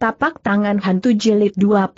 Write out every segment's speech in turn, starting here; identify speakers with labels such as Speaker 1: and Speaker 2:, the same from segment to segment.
Speaker 1: Tapak tangan hantu jilid 21.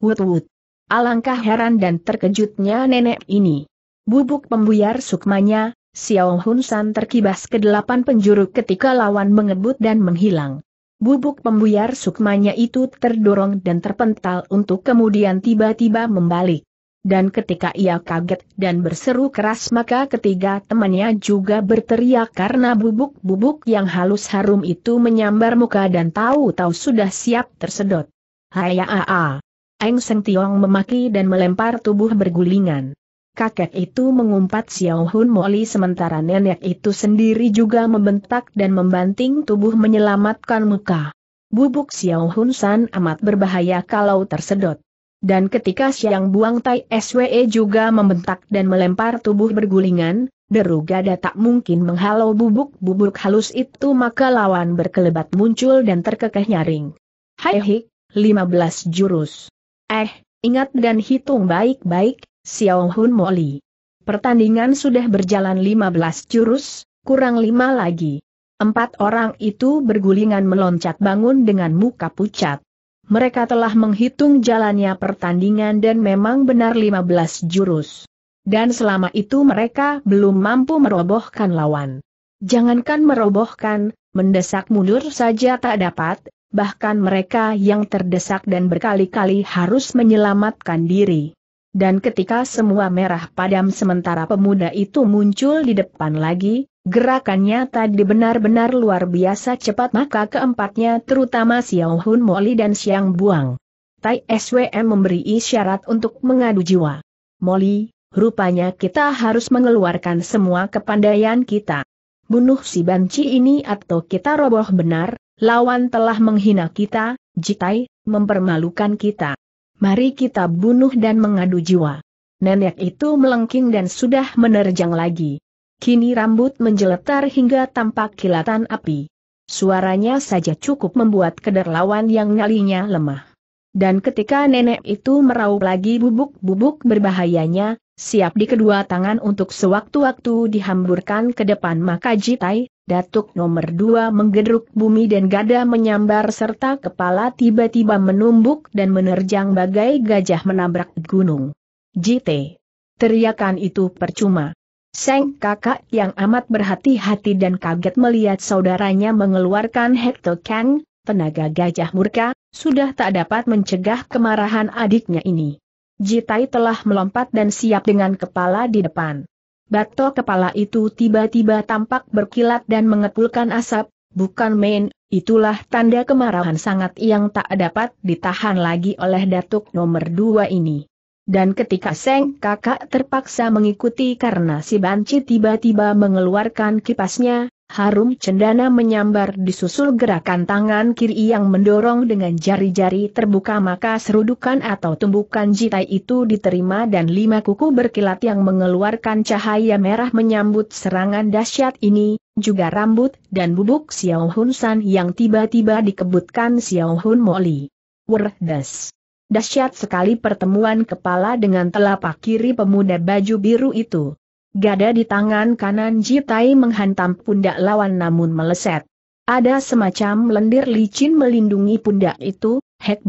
Speaker 1: Wut wut. Alangkah heran dan terkejutnya nenek ini. Bubuk pembuyar sukmanya, Xiao Hun San terkibas ke delapan penjuru ketika lawan mengebut dan menghilang. Bubuk pembuyar sukmanya itu terdorong dan terpental untuk kemudian tiba-tiba membalik dan ketika ia kaget dan berseru keras maka ketiga temannya juga berteriak karena bubuk-bubuk yang halus harum itu menyambar muka dan tahu-tahu sudah siap tersedot. Haya aa. Eng Seng Tiong memaki dan melempar tubuh bergulingan. Kakek itu mengumpat Xiao Hun Moli sementara nenek itu sendiri juga membentak dan membanting tubuh menyelamatkan muka. Bubuk Xiao Hun San amat berbahaya kalau tersedot. Dan ketika siang buang Tai SWE juga membentak dan melempar tubuh bergulingan, Derugada tak mungkin menghalau bubuk-bubuk halus itu maka lawan berkelebat muncul dan terkekeh nyaring. Hai hik, 15 jurus. Eh, ingat dan hitung baik-baik, Xiao Hun Moli. Pertandingan sudah berjalan 15 jurus, kurang 5 lagi. Empat orang itu bergulingan meloncat bangun dengan muka pucat mereka telah menghitung jalannya pertandingan dan memang benar 15 jurus. Dan selama itu mereka belum mampu merobohkan lawan. Jangankan merobohkan, mendesak mundur saja tak dapat, bahkan mereka yang terdesak dan berkali-kali harus menyelamatkan diri. Dan ketika semua merah padam sementara pemuda itu muncul di depan lagi, Gerakannya tadi benar-benar luar biasa cepat maka keempatnya terutama Xiao Hun Moli dan Xiang Buang. Tai SWM memberi isyarat untuk mengadu jiwa. Moli, rupanya kita harus mengeluarkan semua kepandaian kita. Bunuh si banci ini atau kita roboh benar, lawan telah menghina kita, jitai, mempermalukan kita. Mari kita bunuh dan mengadu jiwa. Nenek itu melengking dan sudah menerjang lagi. Kini rambut menjeletar hingga tampak kilatan api. Suaranya saja cukup membuat kederlawan yang nyalinya lemah. Dan ketika nenek itu meraup lagi bubuk-bubuk berbahayanya, siap di kedua tangan untuk sewaktu-waktu dihamburkan ke depan maka Jitai, datuk nomor dua menggedruk bumi dan gada menyambar serta kepala tiba-tiba menumbuk dan menerjang bagai gajah menabrak gunung. Jite. Teriakan itu percuma. Seng kakak yang amat berhati-hati dan kaget melihat saudaranya mengeluarkan Hector Kang, tenaga gajah murka, sudah tak dapat mencegah kemarahan adiknya ini. Jitai telah melompat dan siap dengan kepala di depan. Bato kepala itu tiba-tiba tampak berkilat dan mengepulkan asap, bukan main, itulah tanda kemarahan sangat yang tak dapat ditahan lagi oleh Datuk nomor dua ini. Dan ketika Seng kakak terpaksa mengikuti karena si banci tiba-tiba mengeluarkan kipasnya, harum cendana menyambar disusul gerakan tangan kiri yang mendorong dengan jari-jari terbuka maka serudukan atau tumbukan jitai itu diterima dan lima kuku berkilat yang mengeluarkan cahaya merah menyambut serangan dahsyat ini, juga rambut dan bubuk Xiao Hun San yang tiba-tiba dikebutkan Xiao Hun Moli. Werdes. Dahsyat sekali pertemuan kepala dengan telapak kiri pemuda baju biru itu. Gada di tangan kanan Jitai menghantam pundak lawan namun meleset. Ada semacam lendir licin melindungi pundak itu, Hek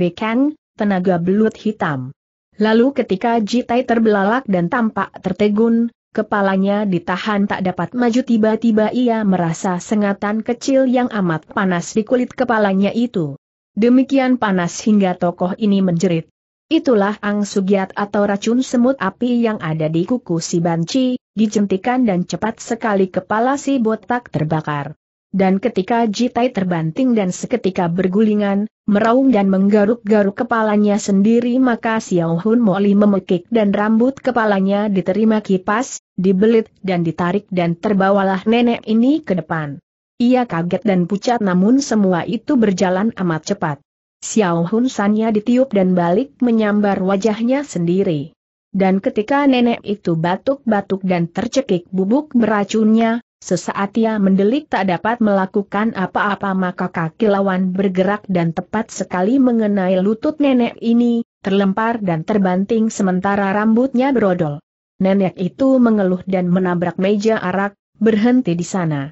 Speaker 1: tenaga belut hitam. Lalu ketika Jitai terbelalak dan tampak tertegun, kepalanya ditahan tak dapat maju tiba-tiba ia merasa sengatan kecil yang amat panas di kulit kepalanya itu. Demikian panas hingga tokoh ini menjerit. Itulah Ang Sugiat atau racun semut api yang ada di kuku si banci, dicentikan dan cepat sekali kepala si botak terbakar. Dan ketika Jitai terbanting dan seketika bergulingan, meraung dan menggaruk-garuk kepalanya sendiri maka Xiao Hun Moli memekik dan rambut kepalanya diterima kipas, dibelit dan ditarik dan terbawalah nenek ini ke depan. Ia kaget dan pucat namun semua itu berjalan amat cepat. Xiao Hun Sanya ditiup dan balik menyambar wajahnya sendiri. Dan ketika nenek itu batuk-batuk dan tercekik bubuk beracunnya, sesaat ia mendelik tak dapat melakukan apa-apa maka kaki lawan bergerak dan tepat sekali mengenai lutut nenek ini, terlempar dan terbanting sementara rambutnya berodol. Nenek itu mengeluh dan menabrak meja arak, berhenti di sana.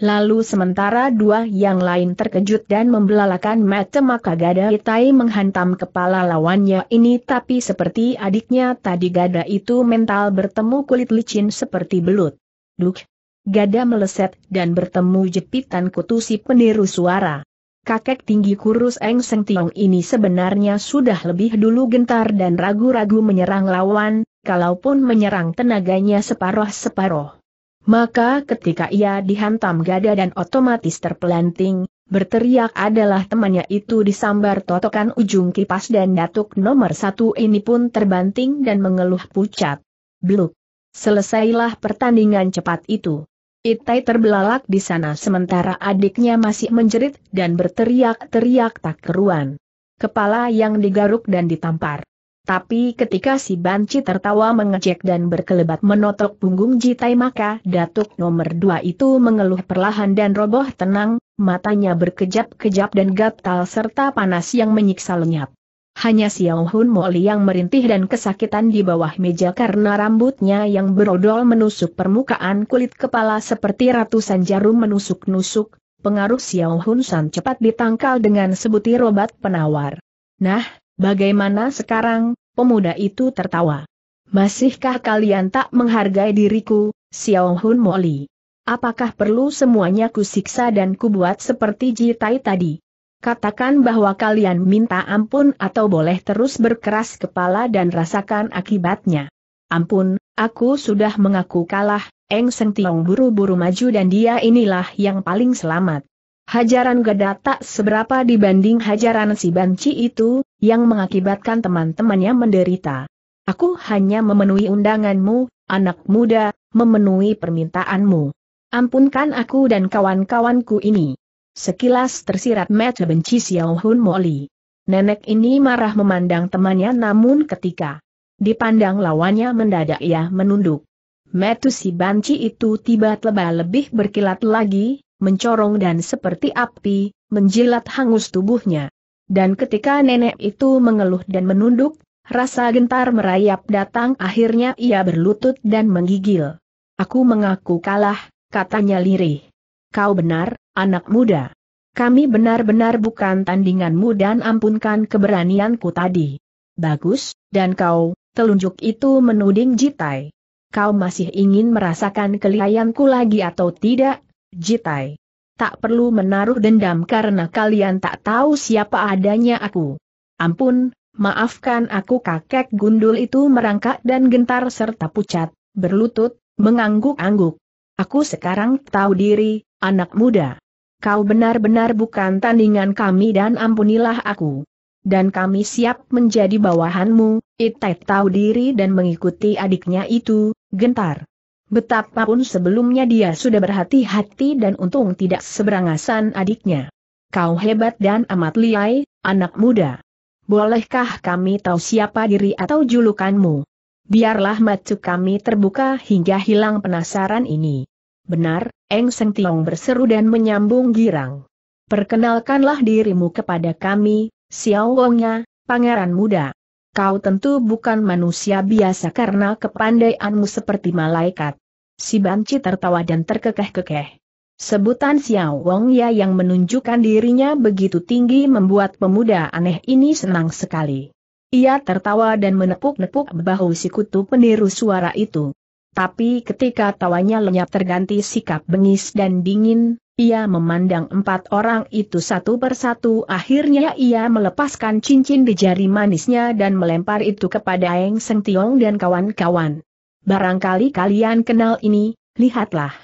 Speaker 1: Lalu sementara dua yang lain terkejut dan membelalakan mata maka gada Itai menghantam kepala lawannya ini tapi seperti adiknya tadi gada itu mental bertemu kulit licin seperti belut. Duk! Gada meleset dan bertemu jepitan kutusi peniru suara. Kakek tinggi kurus Eng Seng Tiong ini sebenarnya sudah lebih dulu gentar dan ragu-ragu menyerang lawan, kalaupun menyerang tenaganya separoh-separoh. Maka ketika ia dihantam gada dan otomatis terpelanting, berteriak adalah temannya itu disambar totokan ujung kipas dan datuk nomor satu ini pun terbanting dan mengeluh pucat. Bluk. Selesailah pertandingan cepat itu. Itai terbelalak di sana sementara adiknya masih menjerit dan berteriak-teriak tak keruan. Kepala yang digaruk dan ditampar. Tapi ketika si Banci tertawa mengejek dan berkelebat menotok punggung Jitai maka datuk nomor dua itu mengeluh perlahan dan roboh tenang, matanya berkejap-kejap dan gatal serta panas yang menyiksa lenyap. Hanya Xiao Hun Moli yang merintih dan kesakitan di bawah meja karena rambutnya yang berodol menusuk permukaan kulit kepala seperti ratusan jarum menusuk-nusuk, pengaruh Xiao Hun San cepat ditangkal dengan sebutir obat penawar. Nah, Bagaimana sekarang, pemuda itu tertawa. Masihkah kalian tak menghargai diriku, Xiao Hun Moli? Apakah perlu semuanya kusiksa dan kubuat seperti Jitai tadi? Katakan bahwa kalian minta ampun atau boleh terus berkeras kepala dan rasakan akibatnya. Ampun, aku sudah mengaku kalah, Eng Seng Tiong buru-buru maju dan dia inilah yang paling selamat. Hajaran Gada tak seberapa dibanding hajaran si banci itu, yang mengakibatkan teman-temannya menderita. Aku hanya memenuhi undanganmu, anak muda, memenuhi permintaanmu. Ampunkan aku dan kawan-kawanku ini. Sekilas tersirat mata benci Xiao Hun Moli. Nenek ini marah memandang temannya namun ketika dipandang lawannya mendadak ia menunduk. Metu si banci itu tiba-tiba lebih berkilat lagi, mencorong dan seperti api, menjilat hangus tubuhnya. Dan ketika nenek itu mengeluh dan menunduk, rasa gentar merayap datang akhirnya ia berlutut dan menggigil. Aku mengaku kalah, katanya lirih. Kau benar, anak muda. Kami benar-benar bukan tandinganmu dan ampunkan keberanianku tadi. Bagus, dan kau, telunjuk itu menuding Jitai. Kau masih ingin merasakan kelihayanku lagi atau tidak? Jitai. Tak perlu menaruh dendam karena kalian tak tahu siapa adanya aku. Ampun, maafkan aku kakek gundul itu merangkak dan gentar serta pucat, berlutut, mengangguk-angguk. Aku sekarang tahu diri, anak muda. Kau benar-benar bukan tandingan kami dan ampunilah aku. Dan kami siap menjadi bawahanmu, Itai tahu diri dan mengikuti adiknya itu, gentar. Betapapun sebelumnya dia sudah berhati-hati dan untung tidak seberangasan adiknya. Kau hebat dan amat liai, anak muda. Bolehkah kami tahu siapa diri atau julukanmu? Biarlah mata kami terbuka hingga hilang penasaran ini. Benar, Eng Seng Tiong berseru dan menyambung girang. Perkenalkanlah dirimu kepada kami, Xiao Wongnya, pangeran muda. Kau tentu bukan manusia biasa karena kepandaianmu seperti malaikat. Si Banci tertawa dan terkekeh-kekeh. Sebutan Xiao Wong Ya yang menunjukkan dirinya begitu tinggi membuat pemuda aneh ini senang sekali. Ia tertawa dan menepuk-nepuk bahu si kutu peniru suara itu. Tapi ketika tawanya lenyap terganti sikap bengis dan dingin, ia memandang empat orang itu satu persatu akhirnya ia melepaskan cincin di jari manisnya dan melempar itu kepada Eng Seng Tiong dan kawan-kawan. Barangkali kalian kenal ini, lihatlah.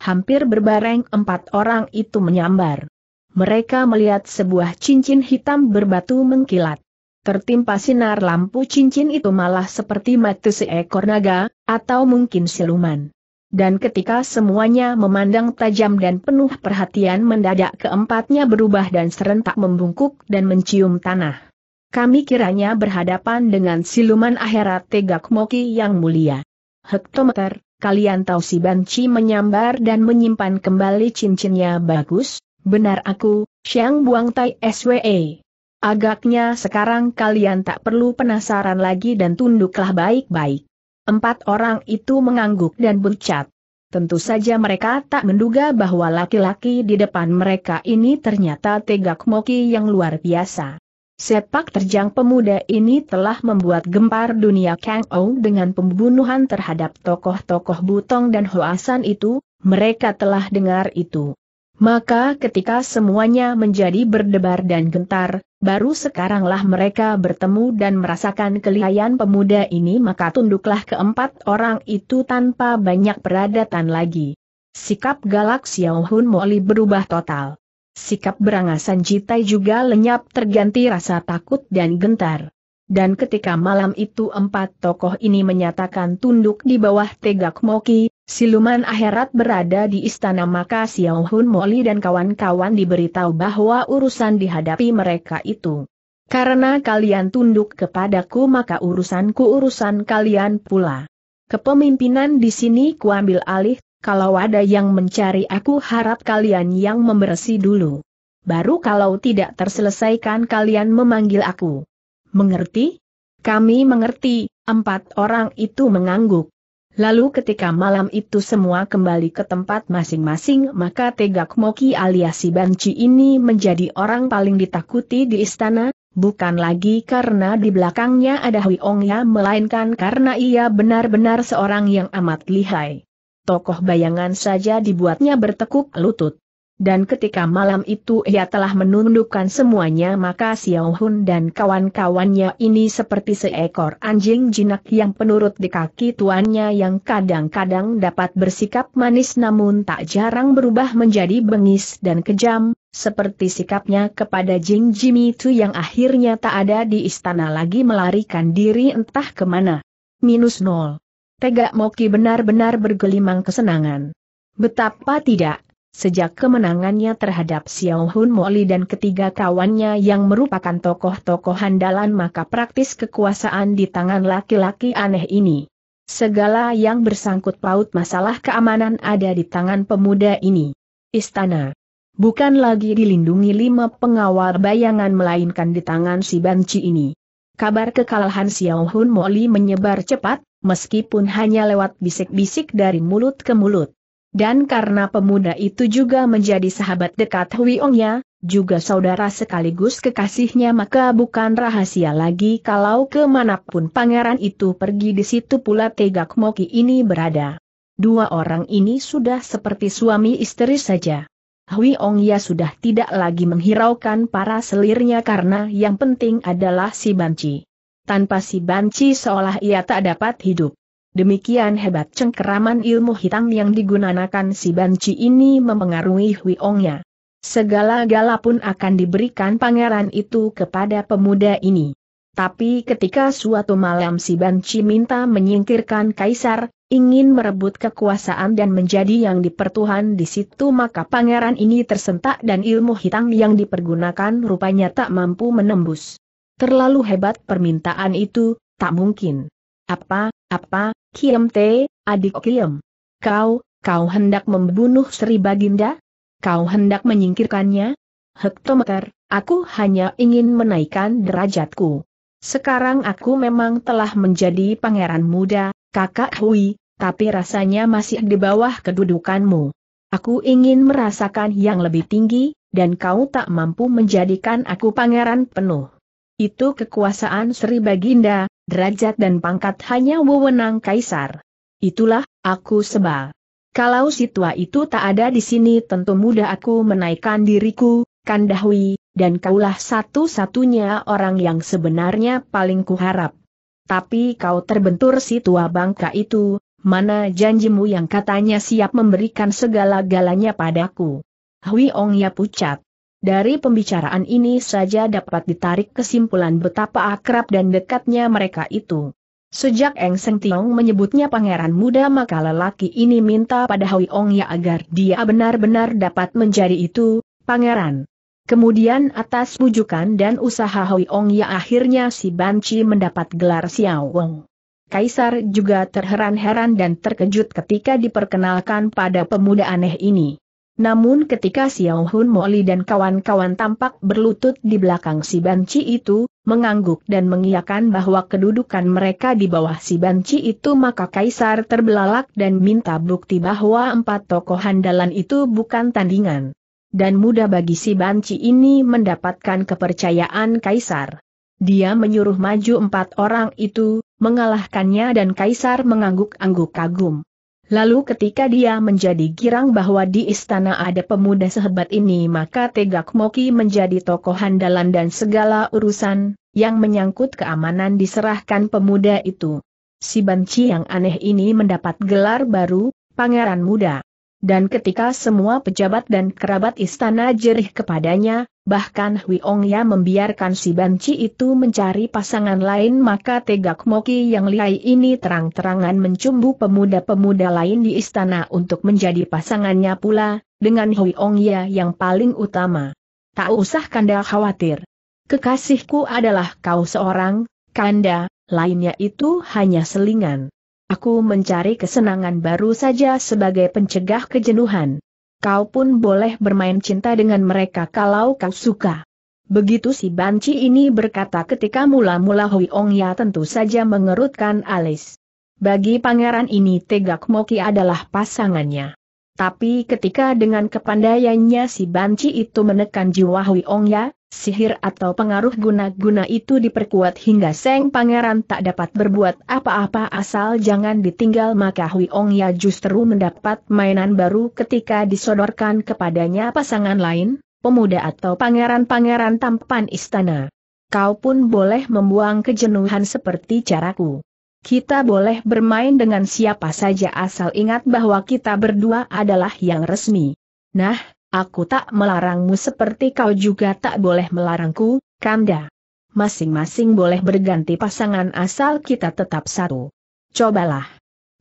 Speaker 1: Hampir berbareng empat orang itu menyambar. Mereka melihat sebuah cincin hitam berbatu mengkilat. Tertimpa sinar lampu cincin itu malah seperti mata seekor naga, atau mungkin siluman. Dan ketika semuanya memandang tajam dan penuh perhatian mendadak keempatnya berubah dan serentak membungkuk dan mencium tanah. Kami kiranya berhadapan dengan siluman akhirat Tegak Moki yang mulia hektometer, kalian tahu si Banci menyambar dan menyimpan kembali cincinnya bagus, benar aku, Xiang Buang Tai SWE. Agaknya sekarang kalian tak perlu penasaran lagi dan tunduklah baik-baik. Empat orang itu mengangguk dan bercat. Tentu saja mereka tak menduga bahwa laki-laki di depan mereka ini ternyata tegak moki yang luar biasa. Sepak terjang pemuda ini telah membuat gempar dunia Kang Ou dengan pembunuhan terhadap tokoh-tokoh Butong dan Hoasan itu, mereka telah dengar itu. Maka ketika semuanya menjadi berdebar dan gentar, baru sekaranglah mereka bertemu dan merasakan kelihayan pemuda ini maka tunduklah keempat orang itu tanpa banyak peradatan lagi. Sikap galak Xiao Hun Moli berubah total. Sikap berangasan Jitai juga lenyap terganti rasa takut dan gentar. Dan ketika malam itu empat tokoh ini menyatakan tunduk di bawah tegak Moki, siluman akhirat berada di istana maka Xiao Hun Moli dan kawan-kawan diberitahu bahwa urusan dihadapi mereka itu. Karena kalian tunduk kepadaku maka urusanku urusan kalian pula. Kepemimpinan di sini kuambil alih, kalau ada yang mencari aku harap kalian yang membersih dulu. Baru kalau tidak terselesaikan kalian memanggil aku. Mengerti? Kami mengerti, empat orang itu mengangguk. Lalu ketika malam itu semua kembali ke tempat masing-masing maka Tegak Moki alias si Banci ini menjadi orang paling ditakuti di istana, bukan lagi karena di belakangnya ada Hui Ong Ya melainkan karena ia benar-benar seorang yang amat lihai tokoh bayangan saja dibuatnya bertekuk lutut. Dan ketika malam itu ia telah menundukkan semuanya maka Xiao Hun dan kawan-kawannya ini seperti seekor anjing jinak yang penurut di kaki tuannya yang kadang-kadang dapat bersikap manis namun tak jarang berubah menjadi bengis dan kejam, seperti sikapnya kepada Jing Jimmy Tu yang akhirnya tak ada di istana lagi melarikan diri entah kemana. Minus nol. Tegak Moki benar-benar bergelimang kesenangan. Betapa tidak, sejak kemenangannya terhadap Xiao Hun Moli dan ketiga kawannya yang merupakan tokoh-tokoh handalan maka praktis kekuasaan di tangan laki-laki aneh ini. Segala yang bersangkut paut masalah keamanan ada di tangan pemuda ini. Istana. Bukan lagi dilindungi lima pengawal bayangan melainkan di tangan si banci ini. Kabar kekalahan Xiao Hun Moli menyebar cepat, meskipun hanya lewat bisik-bisik dari mulut ke mulut. Dan karena pemuda itu juga menjadi sahabat dekat Huiongnya, juga saudara sekaligus kekasihnya maka bukan rahasia lagi kalau kemanapun pangeran itu pergi di situ pula Tegak Moki ini berada. Dua orang ini sudah seperti suami istri saja. Hui Ong Ya sudah tidak lagi menghiraukan para selirnya karena yang penting adalah si Banci. Tanpa si banci seolah ia tak dapat hidup. Demikian hebat cengkeraman ilmu hitam yang digunakan si banci ini mempengaruhi Huiongnya. Segala-gala pun akan diberikan pangeran itu kepada pemuda ini. Tapi ketika suatu malam si banci minta menyingkirkan kaisar, ingin merebut kekuasaan dan menjadi yang dipertuhan di situ maka pangeran ini tersentak dan ilmu hitam yang dipergunakan rupanya tak mampu menembus. Terlalu hebat permintaan itu, tak mungkin. Apa, apa, Kiem Te, adik Kiem. Kau, kau hendak membunuh Sri Baginda? Kau hendak menyingkirkannya? Hektometer, aku hanya ingin menaikkan derajatku. Sekarang aku memang telah menjadi pangeran muda, kakak Hui, tapi rasanya masih di bawah kedudukanmu. Aku ingin merasakan yang lebih tinggi, dan kau tak mampu menjadikan aku pangeran penuh. Itu kekuasaan Sri Baginda, derajat dan pangkat hanya wewenang kaisar. Itulah, aku sebal. Kalau si itu tak ada di sini tentu mudah aku menaikkan diriku, Kandahwi, dan kaulah satu-satunya orang yang sebenarnya paling kuharap. Tapi kau terbentur si tua bangka itu, mana janjimu yang katanya siap memberikan segala-galanya padaku. Hui Ong ya pucat. Dari pembicaraan ini saja dapat ditarik kesimpulan betapa akrab dan dekatnya mereka itu. Sejak Eng Seng Tiong menyebutnya pangeran muda maka lelaki ini minta pada Hui Ong Ya agar dia benar-benar dapat menjadi itu, pangeran. Kemudian atas bujukan dan usaha Hui Ong Ya akhirnya si Banci mendapat gelar Xiao Wong. Kaisar juga terheran-heran dan terkejut ketika diperkenalkan pada pemuda aneh ini. Namun ketika Xiao Hun Moli dan kawan-kawan tampak berlutut di belakang si banci itu, mengangguk dan mengiyakan bahwa kedudukan mereka di bawah si banci itu maka Kaisar terbelalak dan minta bukti bahwa empat tokoh handalan itu bukan tandingan. Dan mudah bagi si banci ini mendapatkan kepercayaan Kaisar. Dia menyuruh maju empat orang itu, mengalahkannya dan Kaisar mengangguk-angguk kagum. Lalu ketika dia menjadi girang bahwa di istana ada pemuda sehebat ini maka Tegak Moki menjadi tokoh handalan dan segala urusan, yang menyangkut keamanan diserahkan pemuda itu. Si banci yang aneh ini mendapat gelar baru, Pangeran Muda. Dan ketika semua pejabat dan kerabat istana jerih kepadanya, Bahkan Ong ya membiarkan si banci itu mencari pasangan lain maka tegak Moki yang lihai ini terang-terangan mencumbu pemuda-pemuda lain di istana untuk menjadi pasangannya pula, dengan Ong ya yang paling utama. Tak usah kanda khawatir. Kekasihku adalah kau seorang, kanda, lainnya itu hanya selingan. Aku mencari kesenangan baru saja sebagai pencegah kejenuhan. Kau pun boleh bermain cinta dengan mereka kalau kau suka. Begitu si banci ini berkata ketika mula-mula Hui Ong Ya tentu saja mengerutkan alis. Bagi pangeran ini Tegak Moki adalah pasangannya. Tapi ketika dengan kepandaiannya si banci itu menekan jiwa Hui ya, sihir atau pengaruh guna-guna itu diperkuat hingga Seng Pangeran tak dapat berbuat apa-apa asal jangan ditinggal maka Hui ya justru mendapat mainan baru ketika disodorkan kepadanya pasangan lain, pemuda atau pangeran-pangeran tampan istana. Kau pun boleh membuang kejenuhan seperti caraku. Kita boleh bermain dengan siapa saja asal ingat bahwa kita berdua adalah yang resmi. Nah, aku tak melarangmu seperti kau juga tak boleh melarangku, Kanda. Masing-masing boleh berganti pasangan asal kita tetap satu. Cobalah.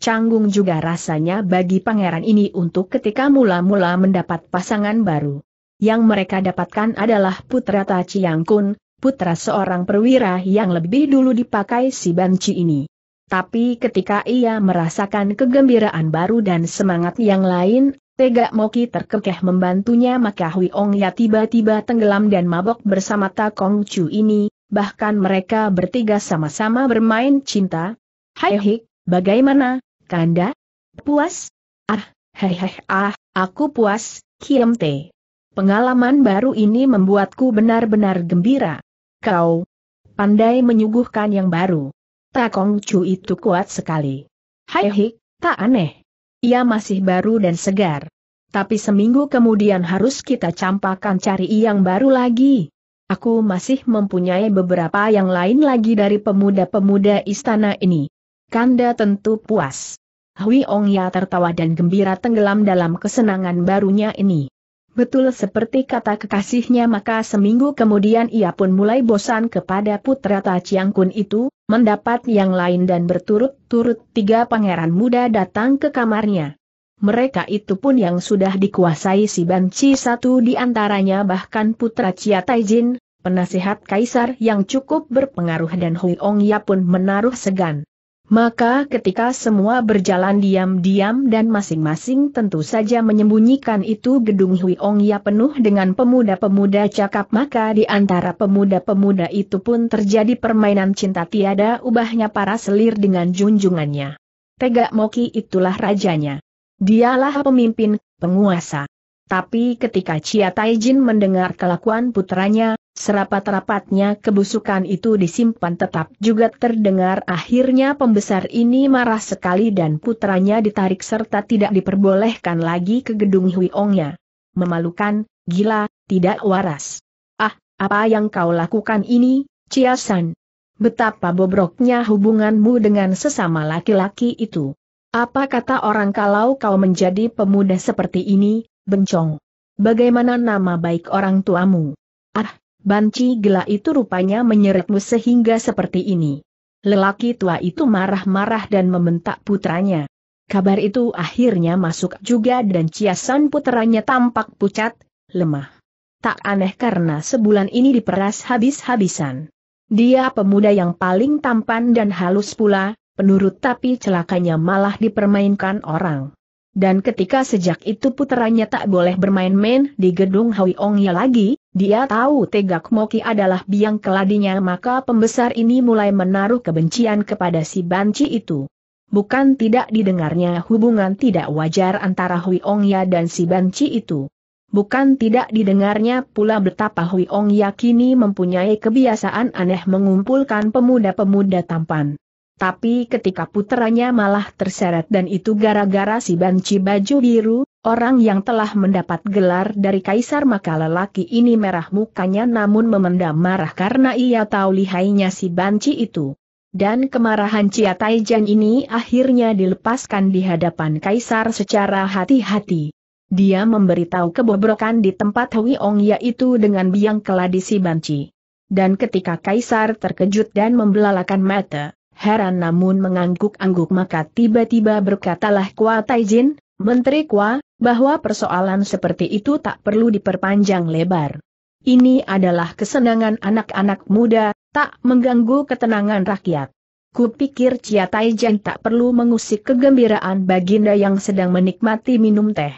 Speaker 1: Canggung juga rasanya bagi pangeran ini untuk ketika mula-mula mendapat pasangan baru. Yang mereka dapatkan adalah putra Tachiang Kun, putra seorang perwira yang lebih dulu dipakai si Banci ini. Tapi ketika ia merasakan kegembiraan baru dan semangat yang lain, Tega Moki terkekeh membantunya maka Hui Ong Ya tiba-tiba tenggelam dan mabok bersama Takong Chu ini, bahkan mereka bertiga sama-sama bermain cinta. Hai hik, bagaimana, Kanda? Puas? Ah, hei hei ah, aku puas, Kiem Te. Pengalaman baru ini membuatku benar-benar gembira. Kau pandai menyuguhkan yang baru. Takong Chu itu kuat sekali. Hai eh, hik, tak aneh. Ia masih baru dan segar. Tapi seminggu kemudian harus kita campakan cari yang baru lagi. Aku masih mempunyai beberapa yang lain lagi dari pemuda-pemuda istana ini. Kanda tentu puas. Hui Ong Ya tertawa dan gembira tenggelam dalam kesenangan barunya ini. Betul seperti kata kekasihnya maka seminggu kemudian ia pun mulai bosan kepada putra Ta Chiang Kun itu, mendapat yang lain dan berturut-turut tiga pangeran muda datang ke kamarnya. Mereka itu pun yang sudah dikuasai si Banci satu di antaranya bahkan putra Chia Taijin, penasihat kaisar yang cukup berpengaruh dan Hui Ong Ya pun menaruh segan. Maka ketika semua berjalan diam-diam dan masing-masing tentu saja menyembunyikan itu gedung Hui Ong Ya penuh dengan pemuda-pemuda cakap maka di antara pemuda-pemuda itu pun terjadi permainan cinta tiada ubahnya para selir dengan junjungannya. Tegak Moki itulah rajanya. Dialah pemimpin, penguasa. Tapi ketika Chia Taijin mendengar kelakuan putranya, Serapat-rapatnya kebusukan itu disimpan tetap juga terdengar akhirnya pembesar ini marah sekali dan putranya ditarik serta tidak diperbolehkan lagi ke gedung Huiongnya. Memalukan, gila, tidak waras. Ah, apa yang kau lakukan ini, San? Betapa bobroknya hubunganmu dengan sesama laki-laki itu. Apa kata orang kalau kau menjadi pemuda seperti ini, bencong? Bagaimana nama baik orang tuamu? Ah, banci gelak itu rupanya menyeretmu sehingga seperti ini. Lelaki tua itu marah-marah dan membentak putranya. Kabar itu akhirnya masuk juga dan ciasan putranya tampak pucat, lemah. Tak aneh karena sebulan ini diperas habis-habisan. Dia pemuda yang paling tampan dan halus pula, penurut tapi celakanya malah dipermainkan orang. Dan ketika sejak itu putranya tak boleh bermain-main di gedung Hawi Ong ya lagi, dia tahu Tegak Moki adalah biang keladinya maka pembesar ini mulai menaruh kebencian kepada si banci itu. Bukan tidak didengarnya hubungan tidak wajar antara Hui Ya dan si banci itu. Bukan tidak didengarnya pula betapa Hui Ong ya kini mempunyai kebiasaan aneh mengumpulkan pemuda-pemuda tampan. Tapi ketika putranya malah terseret dan itu gara-gara si banci baju biru, Orang yang telah mendapat gelar dari kaisar maka lelaki ini merah mukanya namun memendam marah karena ia tahu lihainya si banci itu. Dan kemarahan Cia Taijan ini akhirnya dilepaskan di hadapan kaisar secara hati-hati. Dia memberitahu kebobrokan di tempat Hui Ong yaitu dengan biang keladi si banci. Dan ketika kaisar terkejut dan membelalakan mata, heran namun mengangguk-angguk maka tiba-tiba berkatalah Kua Taijin, Menteri Kwa, bahwa persoalan seperti itu tak perlu diperpanjang lebar. Ini adalah kesenangan anak-anak muda, tak mengganggu ketenangan rakyat. Kupikir Cia Taijan tak perlu mengusik kegembiraan baginda yang sedang menikmati minum teh.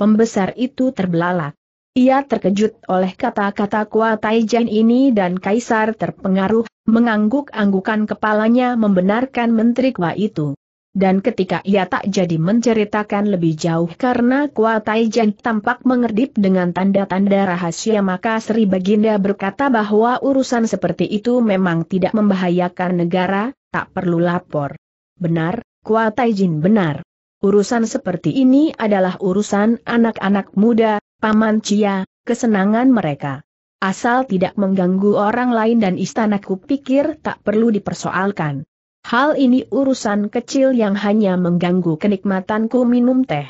Speaker 1: Pembesar itu terbelalak. Ia terkejut oleh kata-kata Kua Taijan ini dan Kaisar terpengaruh, mengangguk-anggukan kepalanya membenarkan Menteri Kwa itu dan ketika ia tak jadi menceritakan lebih jauh karena Kuatai Jen tampak mengerdip dengan tanda-tanda rahasia maka Sri Baginda berkata bahwa urusan seperti itu memang tidak membahayakan negara, tak perlu lapor. Benar, Kuatai Jin benar. Urusan seperti ini adalah urusan anak-anak muda, paman Cia, kesenangan mereka. Asal tidak mengganggu orang lain dan istanaku pikir tak perlu dipersoalkan. Hal ini urusan kecil yang hanya mengganggu kenikmatanku minum teh.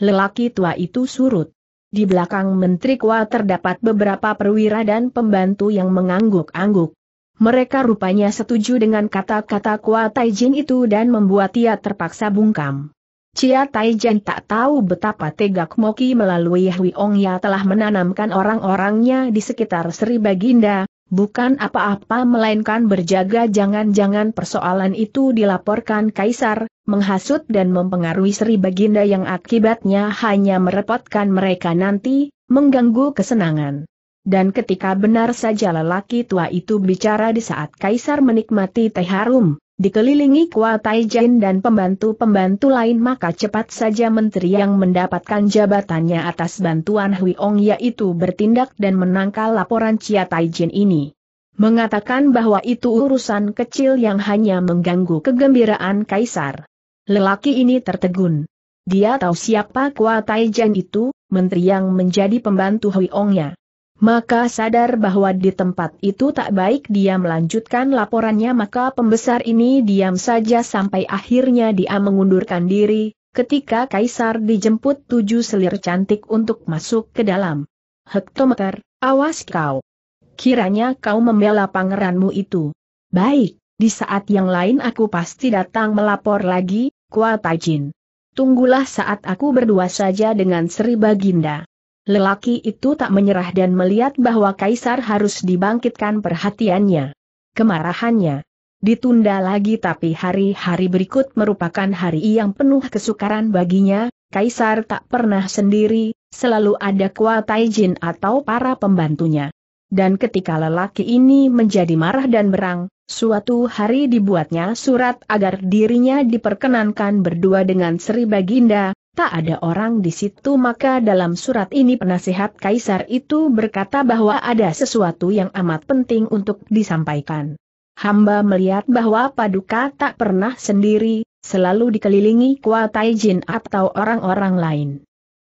Speaker 1: Lelaki tua itu surut. Di belakang Menteri Kua terdapat beberapa perwira dan pembantu yang mengangguk-angguk. Mereka rupanya setuju dengan kata-kata Kua Taijin itu dan membuat ia terpaksa bungkam. Cia Taijin tak tahu betapa tegak Moki melalui Hui Ong Ya telah menanamkan orang-orangnya di sekitar Sri Baginda, bukan apa-apa melainkan berjaga jangan-jangan persoalan itu dilaporkan kaisar, menghasut dan mempengaruhi Sri Baginda yang akibatnya hanya merepotkan mereka nanti, mengganggu kesenangan. Dan ketika benar saja lelaki tua itu bicara di saat kaisar menikmati teh harum, dikelilingi Kuatai Jain dan pembantu-pembantu lain maka cepat saja menteri yang mendapatkan jabatannya atas bantuan Hui Ong yaitu bertindak dan menangkal laporan Chia Tai Jin ini. Mengatakan bahwa itu urusan kecil yang hanya mengganggu kegembiraan Kaisar. Lelaki ini tertegun. Dia tahu siapa Kuatai Jin itu, menteri yang menjadi pembantu Hui Ongnya maka sadar bahwa di tempat itu tak baik dia melanjutkan laporannya maka pembesar ini diam saja sampai akhirnya dia mengundurkan diri, ketika Kaisar dijemput tujuh selir cantik untuk masuk ke dalam. Hektometer, awas kau. Kiranya kau membela pangeranmu itu. Baik, di saat yang lain aku pasti datang melapor lagi, Kuatajin. Tunggulah saat aku berdua saja dengan Sri Baginda. Lelaki itu tak menyerah dan melihat bahwa kaisar harus dibangkitkan perhatiannya. Kemarahannya. Ditunda lagi tapi hari-hari berikut merupakan hari yang penuh kesukaran baginya, Kaisar tak pernah sendiri, selalu ada Kuatai Jin atau para pembantunya. Dan ketika lelaki ini menjadi marah dan berang, suatu hari dibuatnya surat agar dirinya diperkenankan berdua dengan Sri Baginda, tak ada orang di situ maka dalam surat ini penasehat kaisar itu berkata bahwa ada sesuatu yang amat penting untuk disampaikan. Hamba melihat bahwa Paduka tak pernah sendiri, selalu dikelilingi kuatai jin atau orang-orang lain.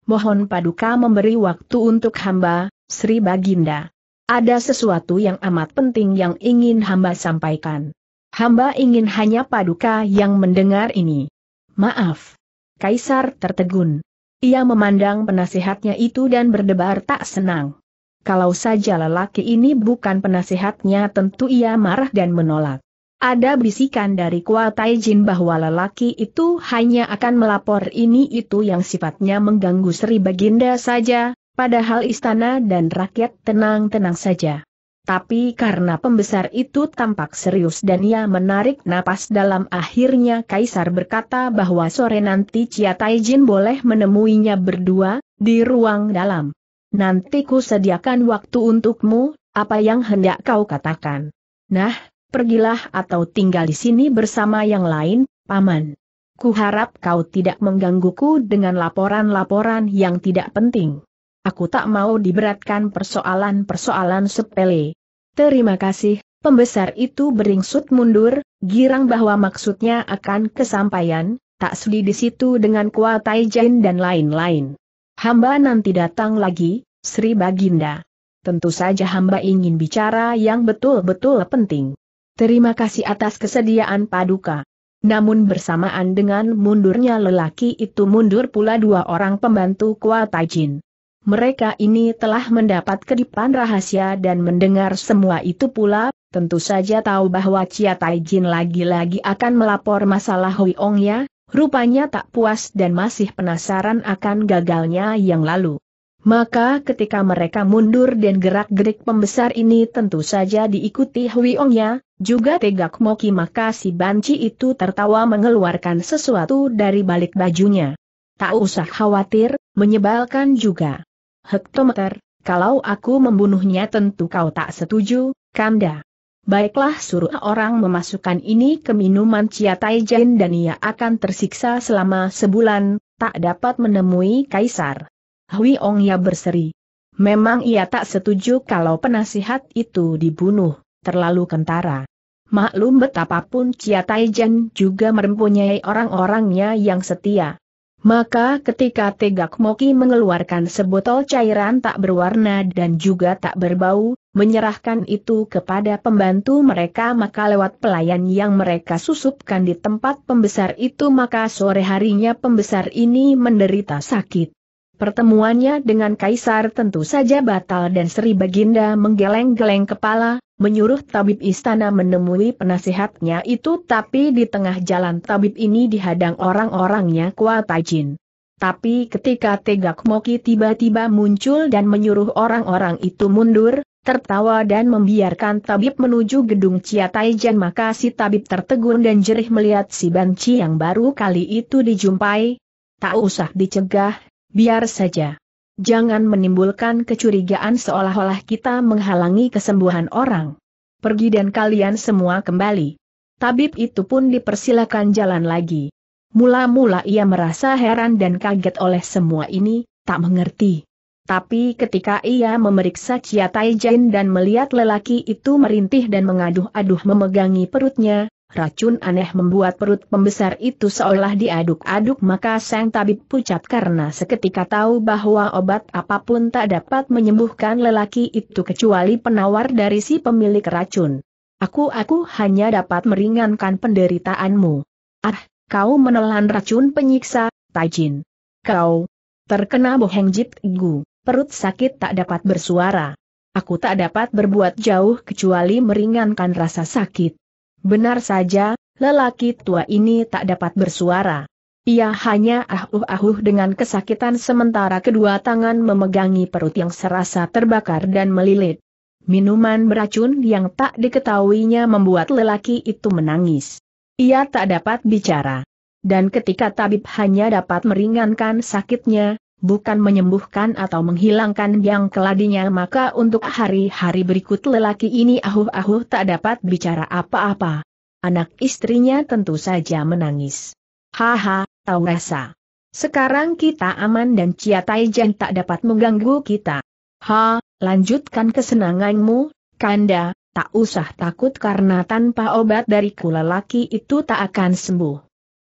Speaker 1: Mohon Paduka memberi waktu untuk hamba, Sri Baginda. Ada sesuatu yang amat penting yang ingin hamba sampaikan. Hamba ingin hanya Paduka yang mendengar ini. Maaf, Kaisar tertegun. Ia memandang penasehatnya itu dan berdebar tak senang. Kalau saja lelaki ini bukan penasehatnya tentu ia marah dan menolak. Ada bisikan dari Kuatai Jin bahwa lelaki itu hanya akan melapor ini itu yang sifatnya mengganggu Sri Baginda saja, padahal istana dan rakyat tenang-tenang saja. Tapi karena pembesar itu tampak serius dan ia menarik napas dalam akhirnya Kaisar berkata bahwa sore nanti Chia Taijin boleh menemuinya berdua, di ruang dalam. Nanti ku sediakan waktu untukmu, apa yang hendak kau katakan. Nah, pergilah atau tinggal di sini bersama yang lain, Paman. Ku harap kau tidak menggangguku dengan laporan-laporan yang tidak penting. Aku tak mau diberatkan persoalan-persoalan sepele. Terima kasih, pembesar itu beringsut mundur, girang bahwa maksudnya akan kesampaian, tak sudi di situ dengan kuatai jain dan lain-lain. Hamba nanti datang lagi, Sri Baginda. Tentu saja hamba ingin bicara yang betul-betul penting. Terima kasih atas kesediaan Paduka. Namun bersamaan dengan mundurnya lelaki itu mundur pula dua orang pembantu Kuatajin mereka ini telah mendapat kedipan rahasia dan mendengar semua itu pula, tentu saja tahu bahwa Chia Taijin lagi-lagi akan melapor masalah Hui Ong ya, rupanya tak puas dan masih penasaran akan gagalnya yang lalu. Maka ketika mereka mundur dan gerak-gerik pembesar ini tentu saja diikuti Hui Ong ya, juga tegak Moki maka si banci itu tertawa mengeluarkan sesuatu dari balik bajunya. Tak usah khawatir, menyebalkan juga hektometer, kalau aku membunuhnya tentu kau tak setuju, Kanda. Baiklah suruh orang memasukkan ini ke minuman Ciatai Jen dan ia akan tersiksa selama sebulan, tak dapat menemui Kaisar. Hui Ong ya berseri. Memang ia tak setuju kalau penasihat itu dibunuh, terlalu kentara. Maklum betapapun Ciatai Jen juga mempunyai orang-orangnya yang setia. Maka ketika Tegak Moki mengeluarkan sebotol cairan tak berwarna dan juga tak berbau, menyerahkan itu kepada pembantu mereka maka lewat pelayan yang mereka susupkan di tempat pembesar itu maka sore harinya pembesar ini menderita sakit. Pertemuannya dengan Kaisar tentu saja batal dan Sri Baginda menggeleng-geleng kepala, menyuruh tabib istana menemui penasihatnya itu tapi di tengah jalan tabib ini dihadang orang-orangnya ajin. Tapi ketika Tegak Moki tiba-tiba muncul dan menyuruh orang-orang itu mundur, tertawa dan membiarkan tabib menuju gedung Cia Taijan maka si tabib tertegun dan jerih melihat si banci yang baru kali itu dijumpai. Tak usah dicegah, biar saja. Jangan menimbulkan kecurigaan seolah-olah kita menghalangi kesembuhan orang. Pergi dan kalian semua kembali. Tabib itu pun dipersilakan jalan lagi. Mula-mula ia merasa heran dan kaget oleh semua ini, tak mengerti. Tapi ketika ia memeriksa Chia Taijin dan melihat lelaki itu merintih dan mengaduh-aduh memegangi perutnya, Racun aneh membuat perut pembesar itu seolah diaduk-aduk maka sang tabib pucat karena seketika tahu bahwa obat apapun tak dapat menyembuhkan lelaki itu kecuali penawar dari si pemilik racun. Aku-aku hanya dapat meringankan penderitaanmu. Ah, kau menelan racun penyiksa, Tajin. Kau terkena boheng jit gu, perut sakit tak dapat bersuara. Aku tak dapat berbuat jauh kecuali meringankan rasa sakit. Benar saja, lelaki tua ini tak dapat bersuara. Ia hanya ahuh-ahuh dengan kesakitan sementara kedua tangan memegangi perut yang serasa terbakar dan melilit. Minuman beracun yang tak diketahuinya membuat lelaki itu menangis. Ia tak dapat bicara. Dan ketika tabib hanya dapat meringankan sakitnya, bukan menyembuhkan atau menghilangkan yang keladinya maka untuk hari-hari berikut lelaki ini ahuh-ahuh tak dapat bicara apa-apa. Anak istrinya tentu saja menangis. Haha, tahu rasa. Sekarang kita aman dan Cia Taijan tak dapat mengganggu kita. Ha, lanjutkan kesenanganmu, Kanda, tak usah takut karena tanpa obat dari kula laki itu tak akan sembuh.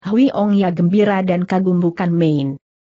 Speaker 1: Hui Ong ya gembira dan kagum bukan main.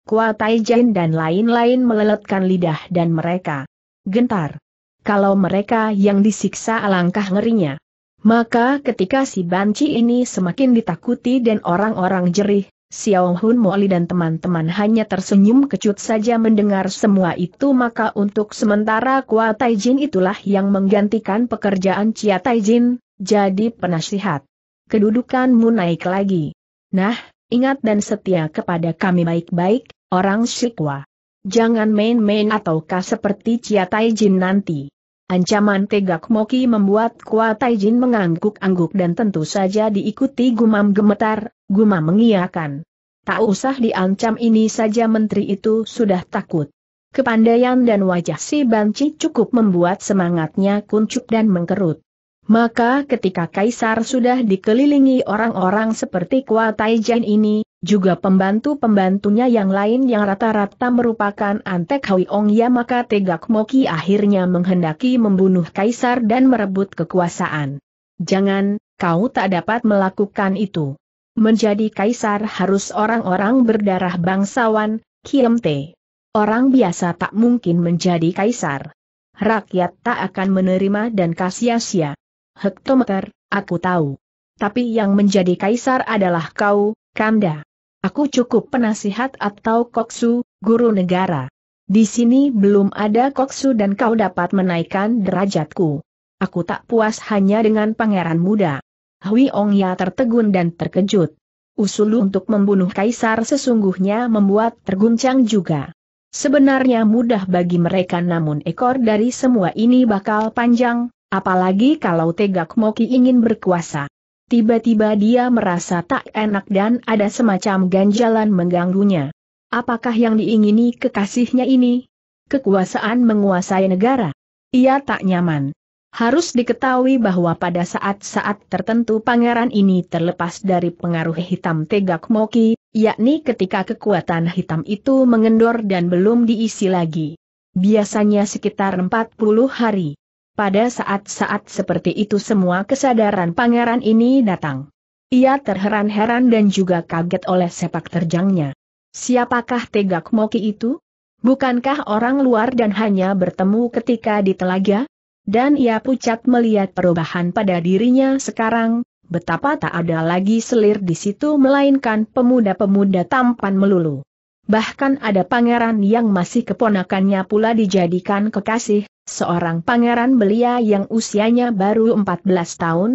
Speaker 1: Kua Taijin dan lain-lain meleletkan lidah dan mereka gentar. Kalau mereka yang disiksa alangkah ngerinya. Maka ketika si banci ini semakin ditakuti dan orang-orang jerih, Xiao Hun Moli dan teman-teman hanya tersenyum kecut saja mendengar semua itu maka untuk sementara Kua Taijin itulah yang menggantikan pekerjaan Chia Taijin, jadi penasihat. Kedudukanmu naik lagi. Nah, Ingat dan setia kepada kami baik-baik, orang Shikwa. Jangan main-main ataukah seperti Chia Taijin nanti. Ancaman tegak Moki membuat Kua Taijin mengangguk-angguk dan tentu saja diikuti gumam gemetar, gumam mengiakan. Tak usah diancam ini saja menteri itu sudah takut. Kepandaian dan wajah si Banci cukup membuat semangatnya kuncup dan mengkerut. Maka ketika Kaisar sudah dikelilingi orang-orang seperti Kua Taijian ini, juga pembantu-pembantunya yang lain yang rata-rata merupakan Antek Hoiong ya maka Tegak Moki akhirnya menghendaki membunuh Kaisar dan merebut kekuasaan. Jangan, kau tak dapat melakukan itu. Menjadi Kaisar harus orang-orang berdarah bangsawan, Te. Orang biasa tak mungkin menjadi Kaisar. Rakyat tak akan menerima dan kasih sia hektometer, aku tahu. Tapi yang menjadi kaisar adalah kau, Kanda. Aku cukup penasihat atau koksu, guru negara. Di sini belum ada koksu dan kau dapat menaikkan derajatku. Aku tak puas hanya dengan pangeran muda. Hui Ongya tertegun dan terkejut. Usul untuk membunuh kaisar sesungguhnya membuat terguncang juga. Sebenarnya mudah bagi mereka namun ekor dari semua ini bakal panjang, Apalagi kalau Tegak Moki ingin berkuasa. Tiba-tiba dia merasa tak enak dan ada semacam ganjalan mengganggunya. Apakah yang diingini kekasihnya ini? Kekuasaan menguasai negara. Ia tak nyaman. Harus diketahui bahwa pada saat-saat tertentu pangeran ini terlepas dari pengaruh hitam Tegak Moki, yakni ketika kekuatan hitam itu mengendor dan belum diisi lagi. Biasanya sekitar 40 hari. Pada saat-saat seperti itu semua kesadaran pangeran ini datang. Ia terheran-heran dan juga kaget oleh sepak terjangnya. Siapakah Tegak Moki itu? Bukankah orang luar dan hanya bertemu ketika di telaga? Dan ia pucat melihat perubahan pada dirinya sekarang, betapa tak ada lagi selir di situ melainkan pemuda-pemuda tampan melulu bahkan ada pangeran yang masih keponakannya pula dijadikan kekasih, seorang pangeran belia yang usianya baru 14 tahun,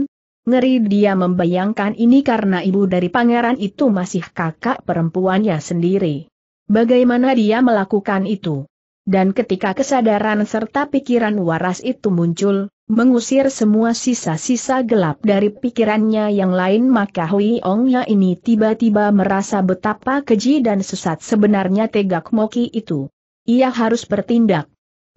Speaker 1: Ngeri dia membayangkan ini karena ibu dari pangeran itu masih kakak perempuannya sendiri. Bagaimana dia melakukan itu? Dan ketika kesadaran serta pikiran waras itu muncul, mengusir semua sisa-sisa gelap dari pikirannya yang lain maka Hui Ongnya ini tiba-tiba merasa betapa keji dan sesat sebenarnya tegak Moki itu. Ia harus bertindak.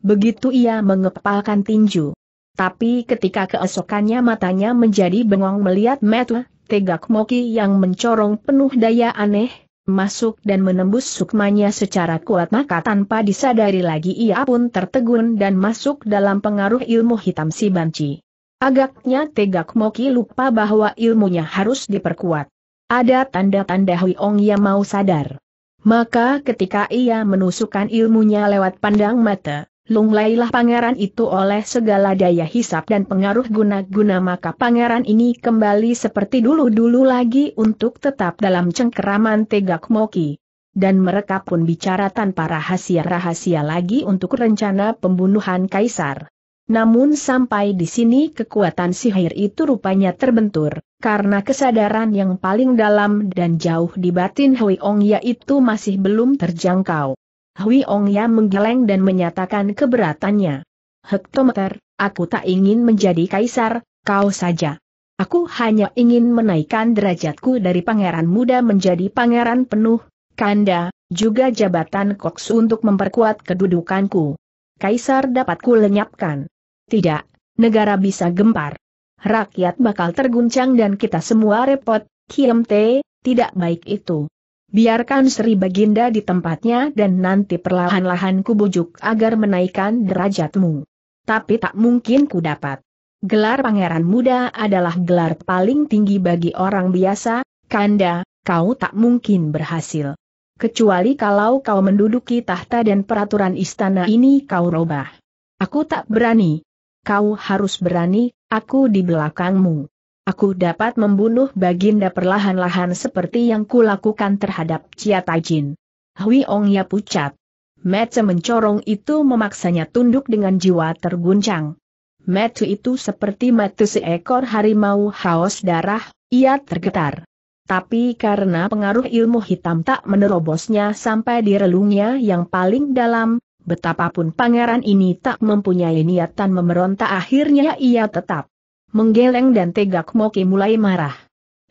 Speaker 1: Begitu ia mengepalkan tinju. Tapi ketika keesokannya matanya menjadi bengong melihat Metu, tegak Moki yang mencorong penuh daya aneh, masuk dan menembus sukmanya secara kuat maka tanpa disadari lagi ia pun tertegun dan masuk dalam pengaruh ilmu hitam si banci. Agaknya Tegak Moki lupa bahwa ilmunya harus diperkuat. Ada tanda-tanda hui ong yang mau sadar. Maka ketika ia menusukkan ilmunya lewat pandang mata, lunglailah pangeran itu oleh segala daya hisap dan pengaruh guna-guna maka pangeran ini kembali seperti dulu-dulu lagi untuk tetap dalam cengkeraman tegak moki. Dan mereka pun bicara tanpa rahasia-rahasia lagi untuk rencana pembunuhan kaisar. Namun sampai di sini kekuatan sihir itu rupanya terbentur, karena kesadaran yang paling dalam dan jauh di batin Hui Ong yaitu masih belum terjangkau. Hui Ong ya menggeleng dan menyatakan keberatannya. Hektometer, aku tak ingin menjadi kaisar, kau saja. Aku hanya ingin menaikkan derajatku dari pangeran muda menjadi pangeran penuh, kanda, juga jabatan koks untuk memperkuat kedudukanku. Kaisar dapat ku lenyapkan. Tidak, negara bisa gempar. Rakyat bakal terguncang dan kita semua repot, Kiam Te, tidak baik itu. Biarkan Sri Baginda di tempatnya dan nanti perlahan-lahan kubujuk agar menaikkan derajatmu. Tapi tak mungkin ku dapat. Gelar pangeran muda adalah gelar paling tinggi bagi orang biasa, Kanda, kau tak mungkin berhasil. Kecuali kalau kau menduduki tahta dan peraturan istana ini kau robah. Aku tak berani. Kau harus berani, aku di belakangmu. Aku dapat membunuh Baginda perlahan-lahan seperti yang kulakukan terhadap Cia Tajin. Hui Ong ya pucat. Mece mencorong itu memaksanya tunduk dengan jiwa terguncang. Metu itu seperti metu seekor harimau haus darah, ia tergetar. Tapi karena pengaruh ilmu hitam tak menerobosnya sampai di relungnya yang paling dalam, betapapun pangeran ini tak mempunyai niatan memberontak akhirnya ia tetap menggeleng dan tegak Moki mulai marah.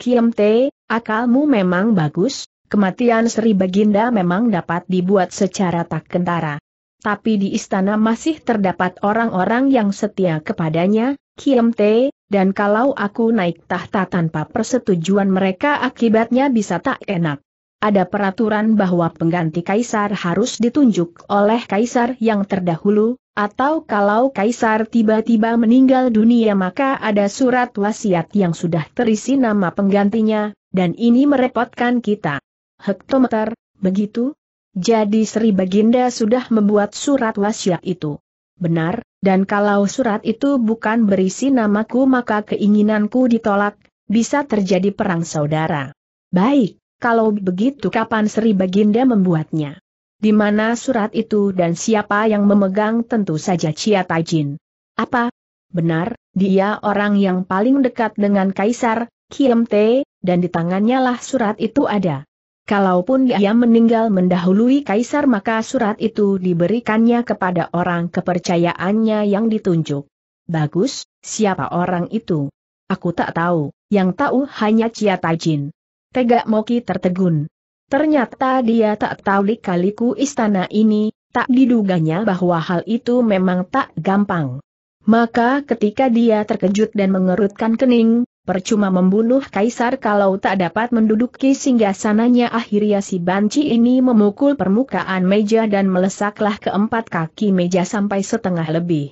Speaker 1: Kiem Te, akalmu memang bagus, kematian Sri Baginda memang dapat dibuat secara tak kentara. Tapi di istana masih terdapat orang-orang yang setia kepadanya, Kiem Te, dan kalau aku naik tahta tanpa persetujuan mereka akibatnya bisa tak enak. Ada peraturan bahwa pengganti kaisar harus ditunjuk oleh kaisar yang terdahulu, atau kalau kaisar tiba-tiba meninggal dunia maka ada surat wasiat yang sudah terisi nama penggantinya, dan ini merepotkan kita. Hektometer, begitu? Jadi Sri Baginda sudah membuat surat wasiat itu. Benar, dan kalau surat itu bukan berisi namaku maka keinginanku ditolak, bisa terjadi perang saudara. Baik, kalau begitu kapan Sri Baginda membuatnya? Di mana surat itu dan siapa yang memegang tentu saja Chia Taijin. Apa? Benar, dia orang yang paling dekat dengan Kaisar, Kiem Te, dan di tangannya lah surat itu ada. Kalaupun dia meninggal mendahului Kaisar maka surat itu diberikannya kepada orang kepercayaannya yang ditunjuk. Bagus, siapa orang itu? Aku tak tahu, yang tahu hanya Cia Taijin. Tegak Moki tertegun. Ternyata dia tak tahu likaliku istana ini, tak diduganya bahwa hal itu memang tak gampang. Maka ketika dia terkejut dan mengerutkan kening, percuma membunuh kaisar kalau tak dapat menduduki singgasananya akhirnya si banci ini memukul permukaan meja dan melesaklah keempat kaki meja sampai setengah lebih.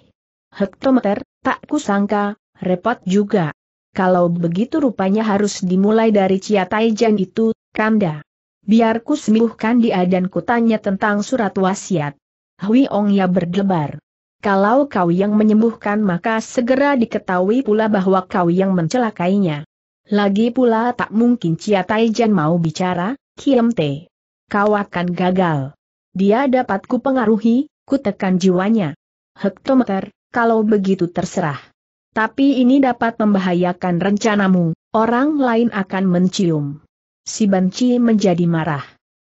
Speaker 1: Hektometer, tak kusangka, repot juga. Kalau begitu rupanya harus dimulai dari Ciataijan itu, Kanda. Biar ku sembuhkan dia dan kutanya tentang surat wasiat. Hui ya berdebar. Kalau kau yang menyembuhkan maka segera diketahui pula bahwa kau yang mencelakainya. Lagi pula tak mungkin Cia Taijan mau bicara, Kiem Te. Kau akan gagal. Dia dapat ku pengaruhi, ku tekan jiwanya. Hektometer, kalau begitu terserah. Tapi ini dapat membahayakan rencanamu, orang lain akan mencium si Banci menjadi marah.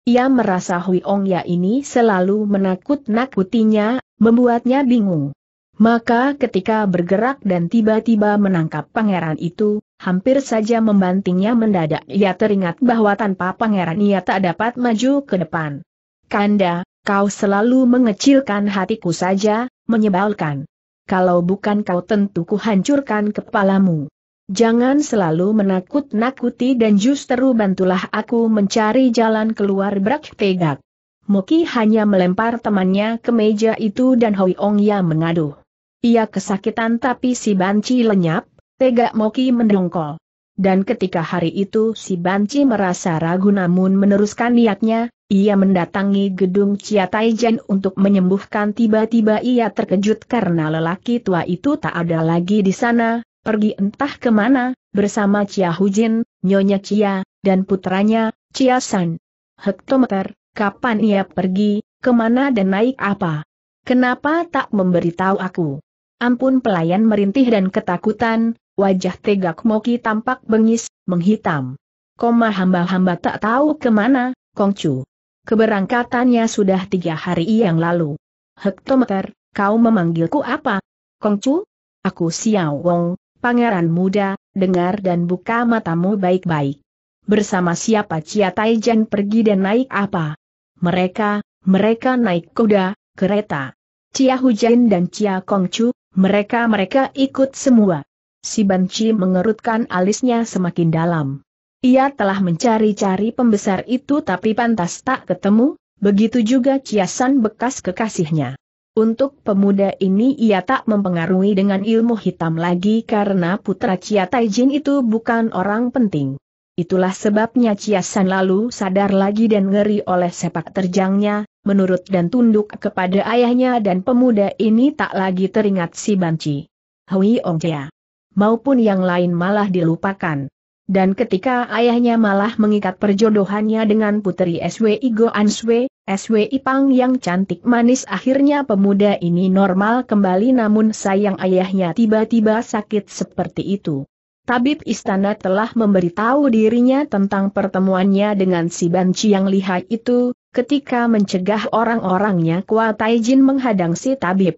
Speaker 1: Ia merasa Hui Ong Ya ini selalu menakut-nakutinya, membuatnya bingung. Maka ketika bergerak dan tiba-tiba menangkap pangeran itu, hampir saja membantingnya mendadak ia teringat bahwa tanpa pangeran ia tak dapat maju ke depan. Kanda, kau selalu mengecilkan hatiku saja, menyebalkan. Kalau bukan kau tentu kuhancurkan kepalamu. Jangan selalu menakut-nakuti dan justru bantulah aku mencari jalan keluar brak tegak. Moki hanya melempar temannya ke meja itu dan Hoi Ong Ya mengaduh. Ia kesakitan tapi si Banci lenyap, tegak Moki mendongkol. Dan ketika hari itu si Banci merasa ragu namun meneruskan niatnya, ia mendatangi gedung Ciataijen untuk menyembuhkan tiba-tiba ia terkejut karena lelaki tua itu tak ada lagi di sana, pergi entah kemana, bersama Chia Hujin, Nyonya Chia, dan putranya, Chia San. Hektometer, kapan ia pergi, kemana dan naik apa? Kenapa tak memberitahu aku? Ampun pelayan merintih dan ketakutan, wajah tegak Moki tampak bengis, menghitam. Koma hamba-hamba tak tahu kemana, Kongcu. Keberangkatannya sudah tiga hari yang lalu. Hektometer, kau memanggilku apa? Kongcu? Aku Xiao Wong, Pangeran muda, dengar dan buka matamu baik-baik. Bersama siapa Cia Taijan pergi dan naik apa? Mereka, mereka naik kuda, kereta. Cia Hujan dan Cia Kongcu, mereka-mereka ikut semua. Si Banci mengerutkan alisnya semakin dalam. Ia telah mencari-cari pembesar itu tapi pantas tak ketemu, begitu juga Ciasan bekas kekasihnya. Untuk pemuda ini ia tak mempengaruhi dengan ilmu hitam lagi karena putra Cia Taijin itu bukan orang penting. Itulah sebabnya Chia San lalu sadar lagi dan ngeri oleh sepak terjangnya, menurut dan tunduk kepada ayahnya dan pemuda ini tak lagi teringat si Banci. Hui Ong Jia Maupun yang lain malah dilupakan. Dan ketika ayahnya malah mengikat perjodohannya dengan putri SWI Go Answe, SW Ipang yang cantik manis akhirnya pemuda ini normal kembali namun sayang ayahnya tiba-tiba sakit seperti itu. Tabib istana telah memberitahu dirinya tentang pertemuannya dengan si banci yang lihai itu, ketika mencegah orang-orangnya Kuatai Jin menghadang si tabib.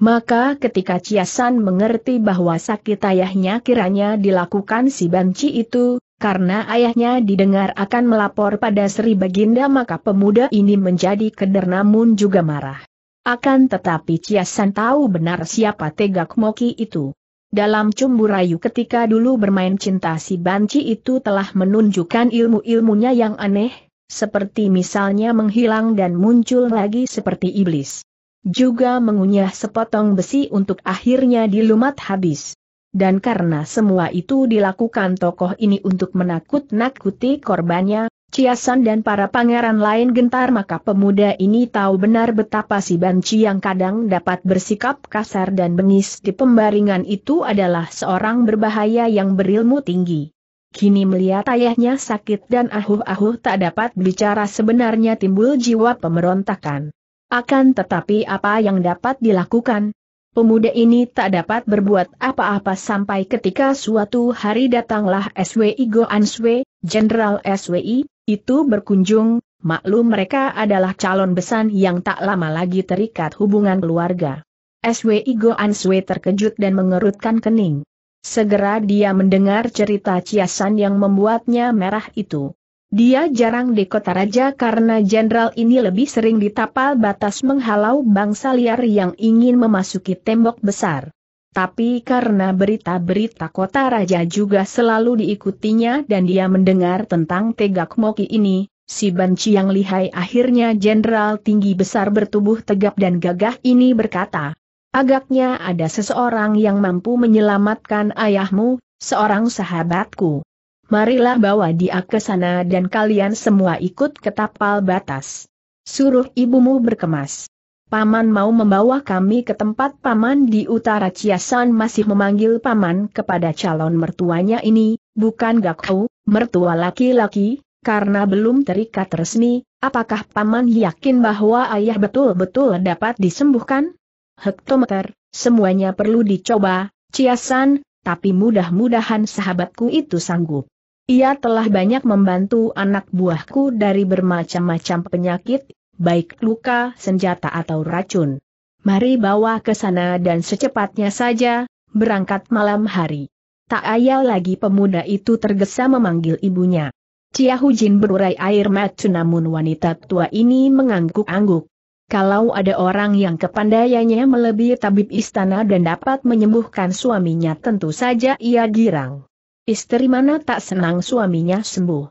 Speaker 1: Maka ketika Ciasan mengerti bahwa sakit ayahnya kiranya dilakukan si banci itu, karena ayahnya didengar akan melapor pada Sri Baginda maka pemuda ini menjadi keder namun juga marah. Akan tetapi Ciasan tahu benar siapa Tegak Moki itu. Dalam cumbu ketika dulu bermain cinta si banci itu telah menunjukkan ilmu-ilmunya yang aneh, seperti misalnya menghilang dan muncul lagi seperti iblis juga mengunyah sepotong besi untuk akhirnya dilumat habis. Dan karena semua itu dilakukan tokoh ini untuk menakut-nakuti korbannya, Ciasan dan para pangeran lain gentar maka pemuda ini tahu benar betapa si Banci yang kadang dapat bersikap kasar dan bengis di pembaringan itu adalah seorang berbahaya yang berilmu tinggi. Kini melihat ayahnya sakit dan ahuh-ahuh tak dapat bicara sebenarnya timbul jiwa pemberontakan. Akan tetapi apa yang dapat dilakukan? Pemuda ini tak dapat berbuat apa-apa sampai ketika suatu hari datanglah SWI Goan Jenderal SWI, itu berkunjung, maklum mereka adalah calon besan yang tak lama lagi terikat hubungan keluarga. SWI Goan terkejut dan mengerutkan kening. Segera dia mendengar cerita ciasan yang membuatnya merah itu. Dia jarang di kota raja karena jenderal ini lebih sering ditapal batas menghalau bangsa liar yang ingin memasuki tembok besar. Tapi karena berita-berita kota raja juga selalu diikutinya dan dia mendengar tentang tegak moki ini, si banci yang lihai akhirnya jenderal tinggi besar bertubuh tegap dan gagah ini berkata, Agaknya ada seseorang yang mampu menyelamatkan ayahmu, seorang sahabatku marilah bawa dia ke sana dan kalian semua ikut ke tapal batas. Suruh ibumu berkemas. Paman mau membawa kami ke tempat Paman di utara Ciasan masih memanggil Paman kepada calon mertuanya ini, bukan Gakau, mertua laki-laki, karena belum terikat resmi, apakah Paman yakin bahwa ayah betul-betul dapat disembuhkan? Hektometer, semuanya perlu dicoba, Ciasan, tapi mudah-mudahan sahabatku itu sanggup. Ia telah banyak membantu anak buahku dari bermacam-macam penyakit, baik luka, senjata atau racun. Mari bawa ke sana dan secepatnya saja, berangkat malam hari. Tak ayal lagi pemuda itu tergesa memanggil ibunya. Cia Hujin berurai air mata namun wanita tua ini mengangguk-angguk. Kalau ada orang yang kepandaiannya melebihi tabib istana dan dapat menyembuhkan suaminya tentu saja ia girang. Istri mana tak senang suaminya sembuh.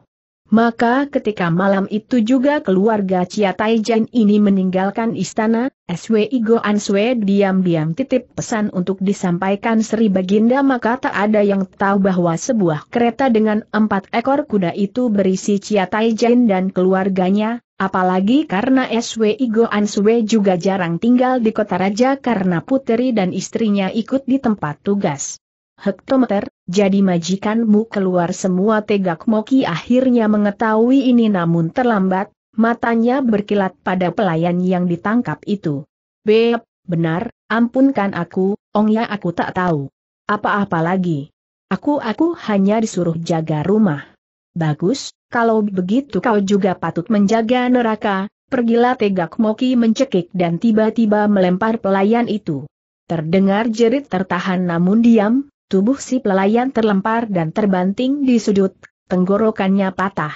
Speaker 1: Maka ketika malam itu juga keluarga Chia Taijan ini meninggalkan istana, SWI Goan Swe diam-diam titip pesan untuk disampaikan Sri Baginda maka tak ada yang tahu bahwa sebuah kereta dengan empat ekor kuda itu berisi Chia Taijan dan keluarganya, Apalagi karena SWI Goan Sue juga jarang tinggal di kota raja karena putri dan istrinya ikut di tempat tugas. Hektometer, jadi majikanmu keluar semua tegak Moki akhirnya mengetahui ini namun terlambat, matanya berkilat pada pelayan yang ditangkap itu. Beb, benar, ampunkan aku, ongnya aku tak tahu. Apa-apa lagi. Aku-aku hanya disuruh jaga rumah. Bagus, kalau begitu kau juga patut menjaga neraka, pergilah tegak Moki mencekik dan tiba-tiba melempar pelayan itu. Terdengar jerit tertahan namun diam, Tubuh si pelayan terlempar dan terbanting di sudut, tenggorokannya patah.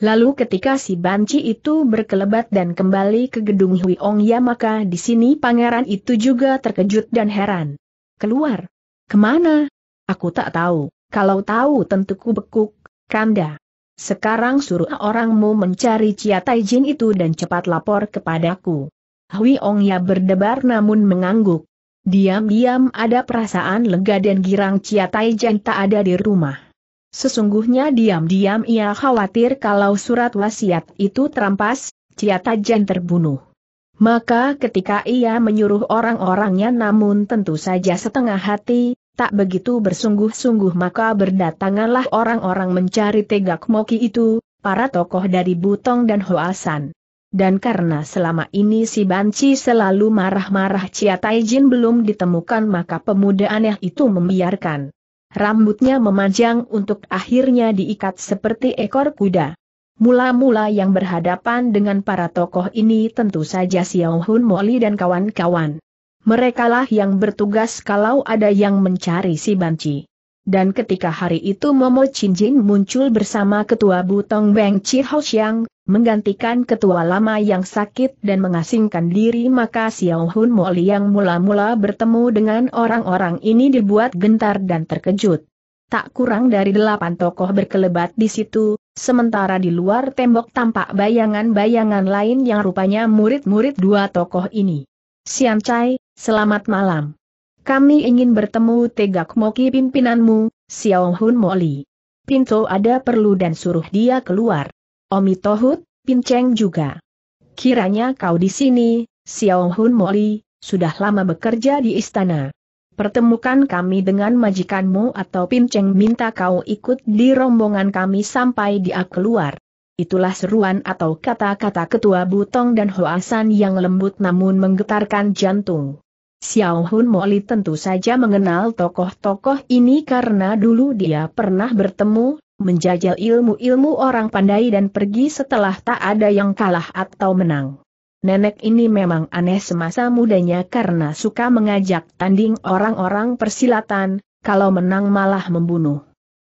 Speaker 1: Lalu ketika si banci itu berkelebat dan kembali ke gedung Huiong Ya maka di sini pangeran itu juga terkejut dan heran. Keluar? Kemana? Aku tak tahu, kalau tahu tentu ku bekuk, kanda. Sekarang suruh orangmu mencari Cia Jin itu dan cepat lapor kepadaku. Hui Ong Ya berdebar namun mengangguk. Diam-diam ada perasaan lega dan girang Cia Taijan tak ada di rumah. Sesungguhnya diam-diam ia khawatir kalau surat wasiat itu terampas, Cia Taijan terbunuh. Maka ketika ia menyuruh orang-orangnya namun tentu saja setengah hati, tak begitu bersungguh-sungguh maka berdatanganlah orang-orang mencari tegak moki itu, para tokoh dari Butong dan Hoasan dan karena selama ini si Banci selalu marah-marah Cia Taijin belum ditemukan maka pemuda aneh itu membiarkan. Rambutnya memanjang untuk akhirnya diikat seperti ekor kuda. Mula-mula yang berhadapan dengan para tokoh ini tentu saja Xiao Hun Moli dan kawan-kawan. Merekalah yang bertugas kalau ada yang mencari si Banci. Dan ketika hari itu Momo Chinjin muncul bersama ketua Butong Beng Chi Ho Xiang, menggantikan ketua lama yang sakit dan mengasingkan diri maka Xiao Hun Mo yang mula-mula bertemu dengan orang-orang ini dibuat gentar dan terkejut. Tak kurang dari delapan tokoh berkelebat di situ, sementara di luar tembok tampak bayangan-bayangan lain yang rupanya murid-murid dua tokoh ini. Xian Chai, selamat malam. Kami ingin bertemu Tegak Moki pimpinanmu, Xiao Hun Moli. Pinto ada perlu dan suruh dia keluar. Omi Tohut, Pinceng juga. Kiranya kau di sini, Xiao Hun Moli, sudah lama bekerja di istana. Pertemukan kami dengan majikanmu atau Pinceng minta kau ikut di rombongan kami sampai dia keluar. Itulah seruan atau kata-kata ketua Butong dan Hoasan yang lembut namun menggetarkan jantung. Xiao Hun Moli tentu saja mengenal tokoh-tokoh ini karena dulu dia pernah bertemu, menjajal ilmu-ilmu orang pandai dan pergi setelah tak ada yang kalah atau menang. Nenek ini memang aneh semasa mudanya karena suka mengajak tanding orang-orang persilatan, kalau menang malah membunuh.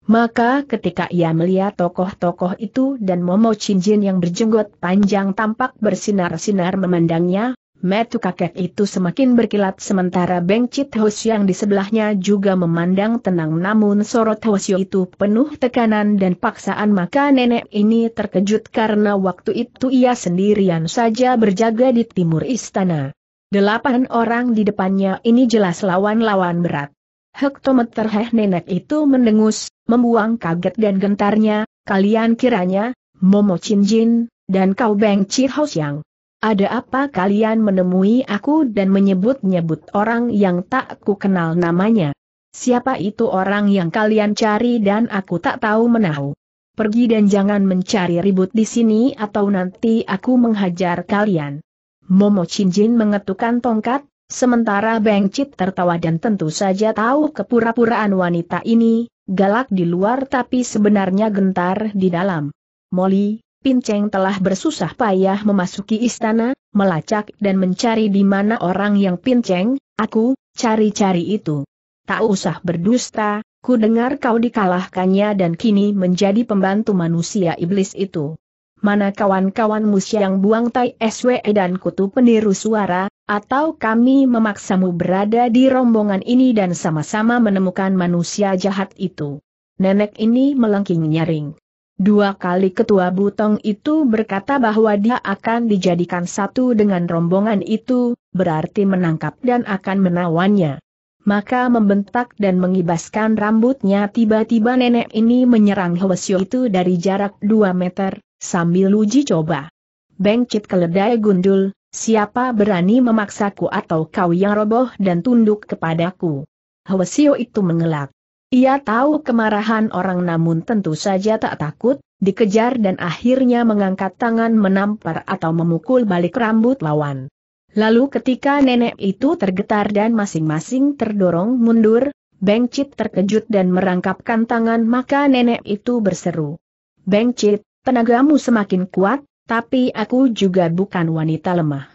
Speaker 1: Maka ketika ia melihat tokoh-tokoh itu dan Momo Chinjin yang berjenggot panjang tampak bersinar-sinar memandangnya, Metu kakek itu semakin berkilat sementara Beng Chit Hos yang di sebelahnya juga memandang tenang namun sorot Hosio itu penuh tekanan dan paksaan maka nenek ini terkejut karena waktu itu ia sendirian saja berjaga di timur istana. Delapan orang di depannya ini jelas lawan-lawan berat. Hektomet terheh nenek itu mendengus, membuang kaget dan gentarnya, kalian kiranya, Momo Chin Jin, dan kau Beng Chit Hos yang. Ada apa kalian menemui aku dan menyebut-nyebut orang yang tak ku kenal namanya? Siapa itu orang yang kalian cari dan aku tak tahu menahu? Pergi dan jangan mencari ribut di sini atau nanti aku menghajar kalian. Momo Chinjin mengetukkan tongkat, sementara Beng Chit tertawa dan tentu saja tahu kepura-puraan wanita ini, galak di luar tapi sebenarnya gentar di dalam. Molly, Pinceng telah bersusah payah memasuki istana, melacak dan mencari di mana orang yang Pinceng, aku, cari-cari itu. Tak usah berdusta, ku dengar kau dikalahkannya dan kini menjadi pembantu manusia iblis itu. Mana kawan-kawanmu yang buang tai SWE dan kutu peniru suara, atau kami memaksamu berada di rombongan ini dan sama-sama menemukan manusia jahat itu. Nenek ini melengking nyaring. Dua kali ketua Butong itu berkata bahwa dia akan dijadikan satu dengan rombongan itu, berarti menangkap dan akan menawannya. Maka membentak dan mengibaskan rambutnya tiba-tiba nenek ini menyerang Hwasyo itu dari jarak 2 meter, sambil uji coba. Bengcit keledai gundul, siapa berani memaksaku atau kau yang roboh dan tunduk kepadaku. Hwasyo itu mengelak. Ia tahu kemarahan orang namun tentu saja tak takut, dikejar dan akhirnya mengangkat tangan menampar atau memukul balik rambut lawan. Lalu ketika nenek itu tergetar dan masing-masing terdorong mundur, Bengcit terkejut dan merangkapkan tangan maka nenek itu berseru. Bengcit, tenagamu semakin kuat, tapi aku juga bukan wanita lemah.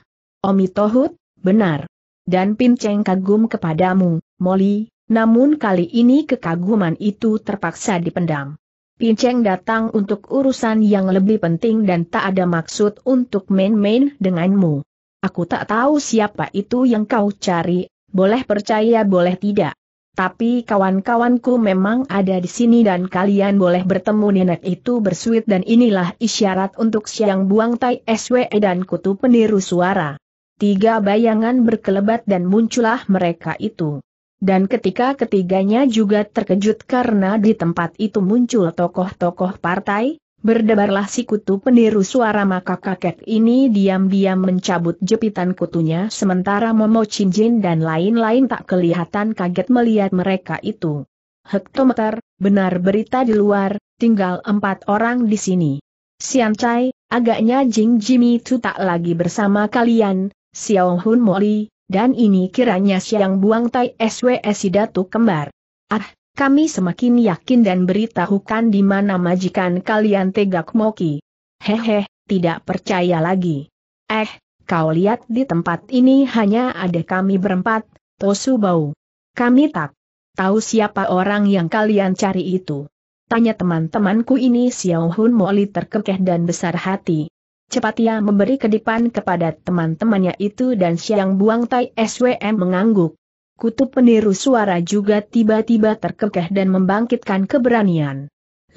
Speaker 1: Omi Tohut, benar. Dan Pinceng kagum kepadamu, Molly, namun kali ini kekaguman itu terpaksa dipendam. Pinceng datang untuk urusan yang lebih penting dan tak ada maksud untuk main-main denganmu. Aku tak tahu siapa itu yang kau cari, boleh percaya boleh tidak. Tapi kawan-kawanku memang ada di sini dan kalian boleh bertemu nenek itu bersuit dan inilah isyarat untuk siang buang tai SWE dan kutu peniru suara. Tiga bayangan berkelebat dan muncullah mereka itu dan ketika ketiganya juga terkejut karena di tempat itu muncul tokoh-tokoh partai, berdebarlah si kutu peniru suara maka kakek ini diam-diam mencabut jepitan kutunya sementara Momo chinjin dan lain-lain tak kelihatan kaget melihat mereka itu. Hektometer, benar berita di luar, tinggal empat orang di sini. Sian Chai, agaknya Jing Jimmy itu tak lagi bersama kalian, Xiao Hun Moli, dan ini kiranya siang buang Tai SWS Datu kembar. Ah, kami semakin yakin dan beritahukan di mana majikan kalian tegak moki. Hehe, tidak percaya lagi. Eh, kau lihat di tempat ini hanya ada kami berempat, Tosu Bau. Kami tak tahu siapa orang yang kalian cari itu. Tanya teman-temanku ini Xiao Hun Moli terkekeh dan besar hati. Cepat ia memberi kedipan kepada teman-temannya itu dan siang buang tai SWM mengangguk. Kutub peniru suara juga tiba-tiba terkekeh dan membangkitkan keberanian.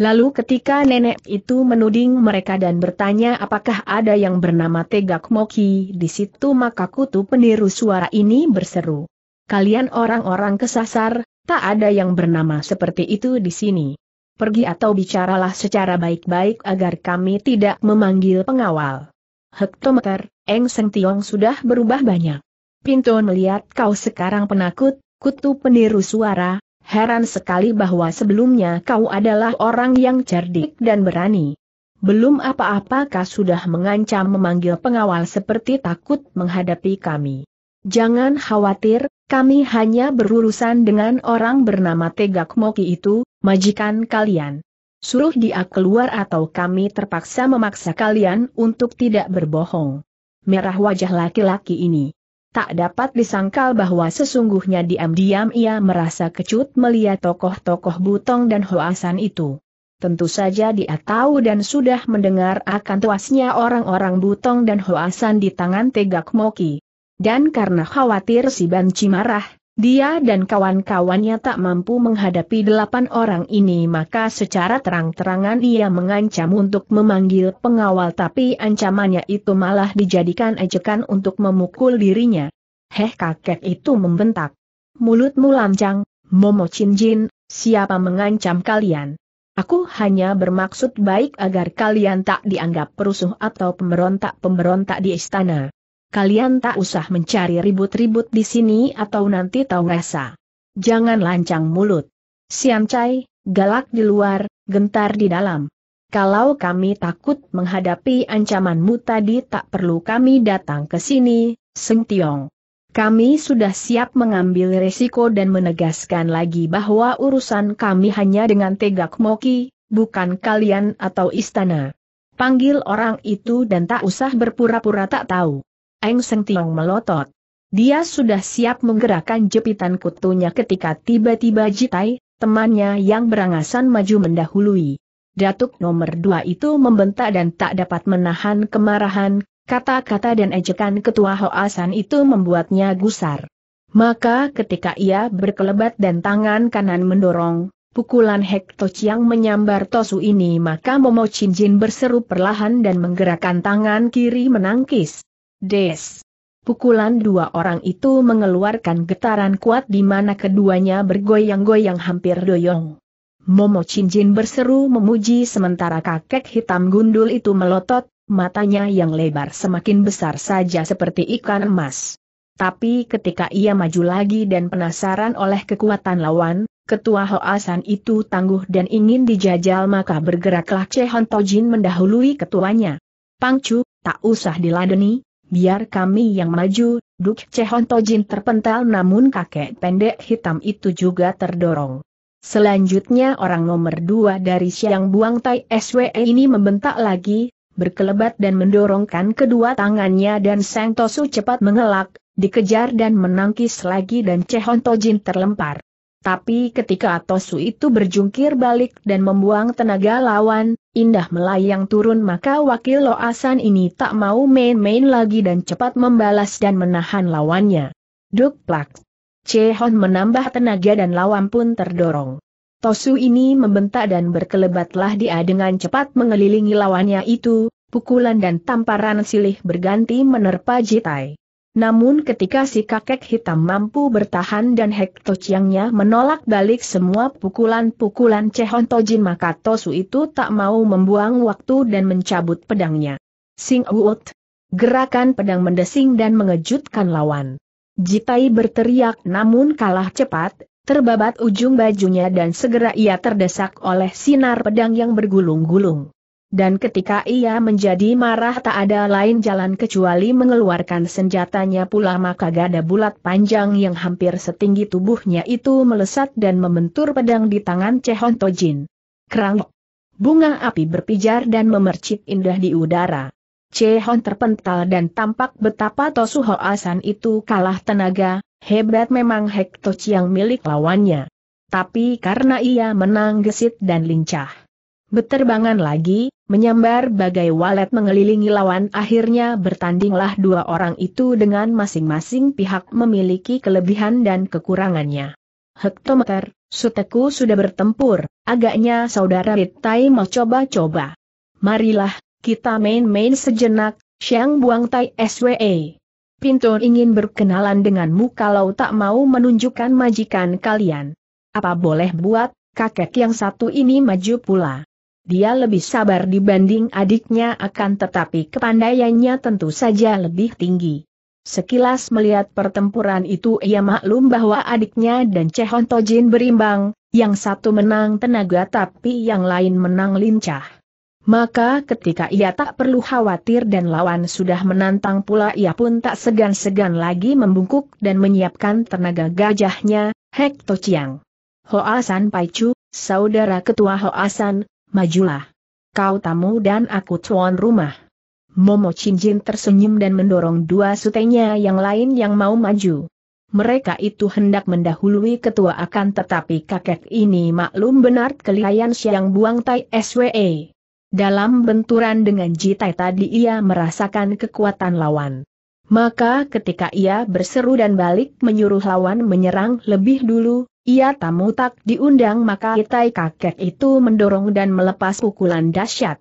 Speaker 1: Lalu ketika nenek itu menuding mereka dan bertanya apakah ada yang bernama Tegak Moki di situ maka kutub peniru suara ini berseru. Kalian orang-orang kesasar, tak ada yang bernama seperti itu di sini pergi atau bicaralah secara baik-baik agar kami tidak memanggil pengawal. Hektometer, Eng Seng Tiong sudah berubah banyak. Pinto melihat kau sekarang penakut, kutu peniru suara, heran sekali bahwa sebelumnya kau adalah orang yang cerdik dan berani. Belum apa apakah sudah mengancam memanggil pengawal seperti takut menghadapi kami. Jangan khawatir, kami hanya berurusan dengan orang bernama Tegak Moki itu, majikan kalian. Suruh dia keluar atau kami terpaksa memaksa kalian untuk tidak berbohong. Merah wajah laki-laki ini. Tak dapat disangkal bahwa sesungguhnya diam-diam ia merasa kecut melihat tokoh-tokoh Butong dan Hoasan itu. Tentu saja dia tahu dan sudah mendengar akan tuasnya orang-orang Butong dan Hoasan di tangan Tegak Moki dan karena khawatir si Banci marah, dia dan kawan-kawannya tak mampu menghadapi delapan orang ini maka secara terang-terangan ia mengancam untuk memanggil pengawal tapi ancamannya itu malah dijadikan ejekan untuk memukul dirinya. Heh kakek itu membentak. Mulutmu lancang, Momo Cinjin, siapa mengancam kalian? Aku hanya bermaksud baik agar kalian tak dianggap perusuh atau pemberontak-pemberontak di istana kalian tak usah mencari ribut-ribut di sini atau nanti tahu rasa. Jangan lancang mulut. Siam Chai, galak di luar, gentar di dalam. Kalau kami takut menghadapi ancamanmu tadi tak perlu kami datang ke sini, Seng Tiong. Kami sudah siap mengambil resiko dan menegaskan lagi bahwa urusan kami hanya dengan tegak moki, bukan kalian atau istana. Panggil orang itu dan tak usah berpura-pura tak tahu. Eng Seng Tiong melotot. Dia sudah siap menggerakkan jepitan kutunya ketika tiba-tiba Jitai, temannya yang berangasan maju mendahului. Datuk nomor dua itu membentak dan tak dapat menahan kemarahan, kata-kata dan ejekan ketua Hoasan itu membuatnya gusar. Maka ketika ia berkelebat dan tangan kanan mendorong, pukulan Hek Chiang menyambar Tosu ini maka Momo Jin berseru perlahan dan menggerakkan tangan kiri menangkis. Des. Pukulan dua orang itu mengeluarkan getaran kuat di mana keduanya bergoyang-goyang hampir doyong. Momo Cincin berseru memuji sementara kakek hitam gundul itu melotot, matanya yang lebar semakin besar saja seperti ikan emas. Tapi ketika ia maju lagi dan penasaran oleh kekuatan lawan, ketua Hoasan itu tangguh dan ingin dijajal maka bergeraklah Chehon Tojin mendahului ketuanya. Pangcu, tak usah diladeni, biar kami yang maju, Duk Cehon Tojin terpental namun kakek pendek hitam itu juga terdorong. Selanjutnya orang nomor dua dari Siang Buang Tai SWE ini membentak lagi, berkelebat dan mendorongkan kedua tangannya dan Sang Tosu cepat mengelak, dikejar dan menangkis lagi dan Cehon Tojin terlempar. Tapi ketika Tosu itu berjungkir balik dan membuang tenaga lawan, indah melayang turun maka wakil Loasan ini tak mau main-main lagi dan cepat membalas dan menahan lawannya. Duk plak. Cehon menambah tenaga dan lawan pun terdorong. Tosu ini membentak dan berkelebatlah dia dengan cepat mengelilingi lawannya itu, pukulan dan tamparan silih berganti menerpa Jitai. Namun ketika si kakek hitam mampu bertahan dan hektociangnya menolak balik semua pukulan-pukulan Cehon Tojin maka Tosu itu tak mau membuang waktu dan mencabut pedangnya. Sing Uut. Gerakan pedang mendesing dan mengejutkan lawan. Jitai berteriak namun kalah cepat, terbabat ujung bajunya dan segera ia terdesak oleh sinar pedang yang bergulung-gulung. Dan ketika ia menjadi marah tak ada lain jalan kecuali mengeluarkan senjatanya pula maka gada bulat panjang yang hampir setinggi tubuhnya itu melesat dan membentur pedang di tangan Cehon Tojin. Kerang. Bunga api berpijar dan memercik indah di udara. Cehon terpental dan tampak betapa Tosuho Asan itu kalah tenaga, hebat memang Hektoch yang milik lawannya. Tapi karena ia menang gesit dan lincah Beterbangan lagi, menyambar bagai walet mengelilingi lawan akhirnya bertandinglah dua orang itu dengan masing-masing pihak memiliki kelebihan dan kekurangannya. Hektometer, Suteku sudah bertempur, agaknya saudara Ritai mau coba-coba. Marilah, kita main-main sejenak, Siang Buang Tai SWE. Pintu ingin berkenalan denganmu kalau tak mau menunjukkan majikan kalian. Apa boleh buat, kakek yang satu ini maju pula. Dia lebih sabar dibanding adiknya akan tetapi kepandaiannya tentu saja lebih tinggi. Sekilas melihat pertempuran itu ia maklum bahwa adiknya dan Chehon Tojin berimbang, yang satu menang tenaga tapi yang lain menang lincah. Maka ketika ia tak perlu khawatir dan lawan sudah menantang pula ia pun tak segan-segan lagi membungkuk dan menyiapkan tenaga gajahnya, Hek Tochiang. Hoa San Paichu, saudara ketua Hoa San, majulah. Kau tamu dan aku tuan rumah. Momo Chinjin tersenyum dan mendorong dua sutenya yang lain yang mau maju. Mereka itu hendak mendahului ketua akan tetapi kakek ini maklum benar kelihayan siang buang tai SWE. Dalam benturan dengan Jitai tadi ia merasakan kekuatan lawan. Maka ketika ia berseru dan balik menyuruh lawan menyerang lebih dulu, ia tamu tak diundang maka itai kakek itu mendorong dan melepas pukulan dahsyat.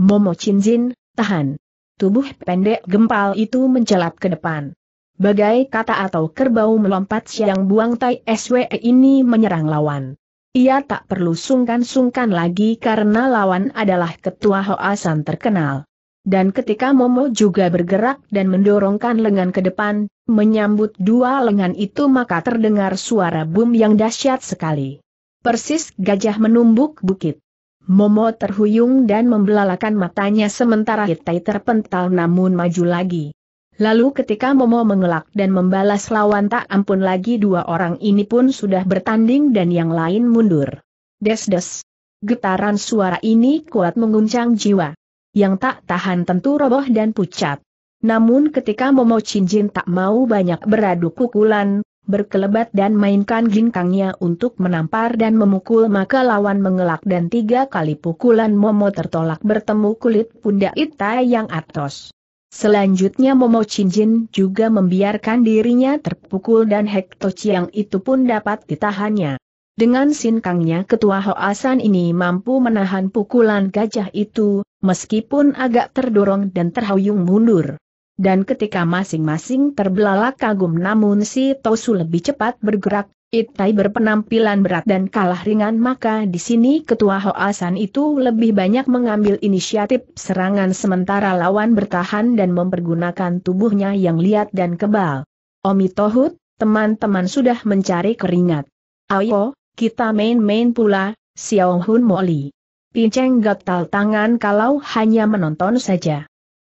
Speaker 1: Momo Jin, tahan. Tubuh pendek gempal itu mencelat ke depan. Bagai kata atau kerbau melompat siang buang tai SWE ini menyerang lawan. Ia tak perlu sungkan-sungkan lagi karena lawan adalah ketua Hoasan terkenal. Dan ketika Momo juga bergerak dan mendorongkan lengan ke depan, Menyambut dua lengan itu maka terdengar suara bum yang dahsyat sekali. Persis gajah menumbuk bukit. Momo terhuyung dan membelalakan matanya sementara Hitai terpental namun maju lagi. Lalu ketika Momo mengelak dan membalas lawan tak ampun lagi dua orang ini pun sudah bertanding dan yang lain mundur. Des-des. Getaran suara ini kuat mengguncang jiwa. Yang tak tahan tentu roboh dan pucat. Namun ketika Momo Cincin tak mau banyak beradu pukulan, berkelebat dan mainkan ginkangnya untuk menampar dan memukul maka lawan mengelak dan tiga kali pukulan Momo tertolak bertemu kulit pundak Ita yang atos. Selanjutnya Momo Cincin juga membiarkan dirinya terpukul dan Hekto Chiang itu pun dapat ditahannya. Dengan sinkangnya ketua Hoasan ini mampu menahan pukulan gajah itu, meskipun agak terdorong dan terhuyung mundur. Dan ketika masing-masing terbelalak kagum namun si Tosu lebih cepat bergerak, Itai berpenampilan berat dan kalah ringan maka di sini ketua Hoasan itu lebih banyak mengambil inisiatif serangan sementara lawan bertahan dan mempergunakan tubuhnya yang liat dan kebal. Omi Tohut, teman-teman sudah mencari keringat. Ayo, kita main-main pula, Xiao Hun Moli. Pinceng gatal tangan kalau hanya menonton saja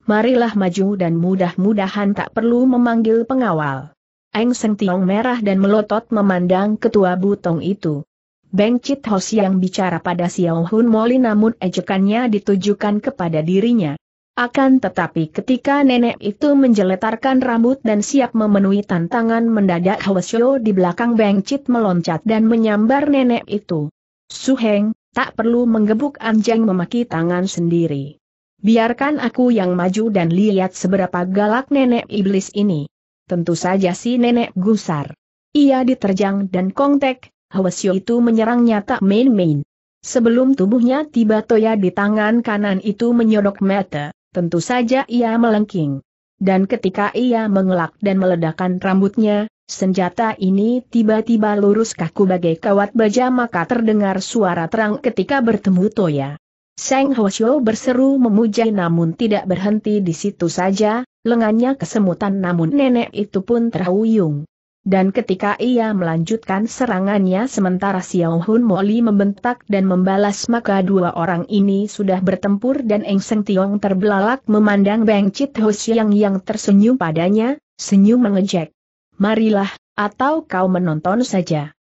Speaker 1: marilah maju dan mudah-mudahan tak perlu memanggil pengawal. Eng Seng Tiong merah dan melotot memandang ketua butong itu. Beng Chit Hos yang bicara pada Xiao Hun Moli namun ejekannya ditujukan kepada dirinya. Akan tetapi ketika nenek itu menjeletarkan rambut dan siap memenuhi tantangan mendadak Hwasyo di belakang Beng Chit meloncat dan menyambar nenek itu. Suheng, tak perlu menggebuk anjing memaki tangan sendiri. Biarkan aku yang maju dan lihat seberapa galak nenek iblis ini. Tentu saja si nenek gusar. Ia diterjang dan kongtek, Hwasyo itu menyerangnya tak main-main. Sebelum tubuhnya tiba Toya di tangan kanan itu menyodok mata, tentu saja ia melengking. Dan ketika ia mengelak dan meledakkan rambutnya, senjata ini tiba-tiba lurus kaku bagai kawat baja maka terdengar suara terang ketika bertemu Toya. Seng Hosyo berseru memuja namun tidak berhenti di situ saja, lengannya kesemutan namun nenek itu pun terhuyung. Dan ketika ia melanjutkan serangannya sementara Xiao Hun Moli membentak dan membalas maka dua orang ini sudah bertempur dan Eng Seng Tiong terbelalak memandang Beng Chit Ho Siang yang tersenyum padanya, senyum mengejek. Marilah, atau kau menonton saja.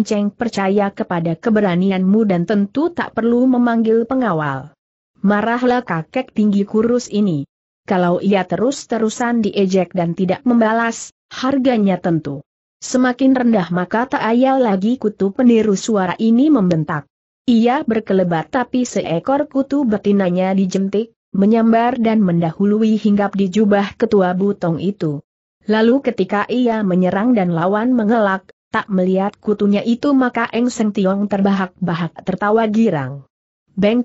Speaker 1: Cheng percaya kepada keberanianmu dan tentu tak perlu memanggil pengawal. Marahlah kakek tinggi kurus ini. Kalau ia terus-terusan diejek dan tidak membalas, harganya tentu. Semakin rendah maka tak ayal lagi kutu peniru suara ini membentak. Ia berkelebat tapi seekor kutu betinanya dijentik, menyambar dan mendahului hinggap di jubah ketua butong itu. Lalu ketika ia menyerang dan lawan mengelak, tak melihat kutunya itu maka Eng Seng Tiong terbahak-bahak tertawa girang. Beng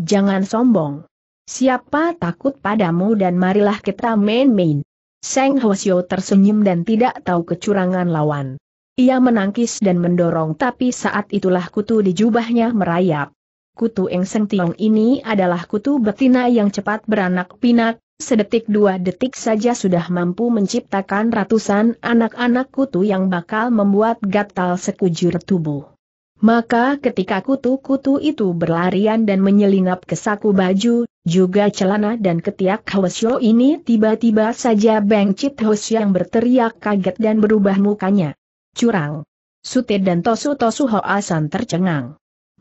Speaker 1: jangan sombong. Siapa takut padamu dan marilah kita main-main. Seng Hwasyo tersenyum dan tidak tahu kecurangan lawan. Ia menangkis dan mendorong tapi saat itulah kutu di jubahnya merayap. Kutu Eng Seng Tiong ini adalah kutu betina yang cepat beranak pinak, sedetik dua detik saja sudah mampu menciptakan ratusan anak-anak kutu yang bakal membuat gatal sekujur tubuh. Maka ketika kutu-kutu itu berlarian dan menyelinap ke saku baju, juga celana dan ketiak Hwasyo ini tiba-tiba saja Beng Chit yang berteriak kaget dan berubah mukanya. Curang. Sute dan Tosu Tosu Hoasan tercengang.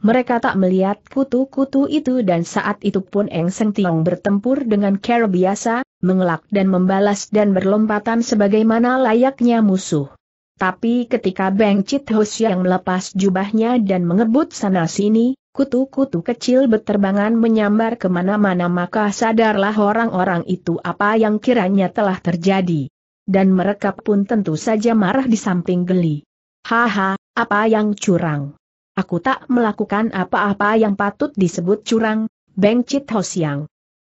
Speaker 1: Mereka tak melihat kutu-kutu itu dan saat itu pun Eng Seng Tiong bertempur dengan cara biasa, mengelak dan membalas dan berlompatan sebagaimana layaknya musuh. Tapi ketika Beng Chit Hos yang melepas jubahnya dan mengebut sana-sini, kutu-kutu kecil berterbangan menyambar kemana-mana maka sadarlah orang-orang itu apa yang kiranya telah terjadi. Dan mereka pun tentu saja marah di samping geli. Haha, apa yang curang. Aku tak melakukan apa-apa yang patut disebut curang, Beng Chit Ho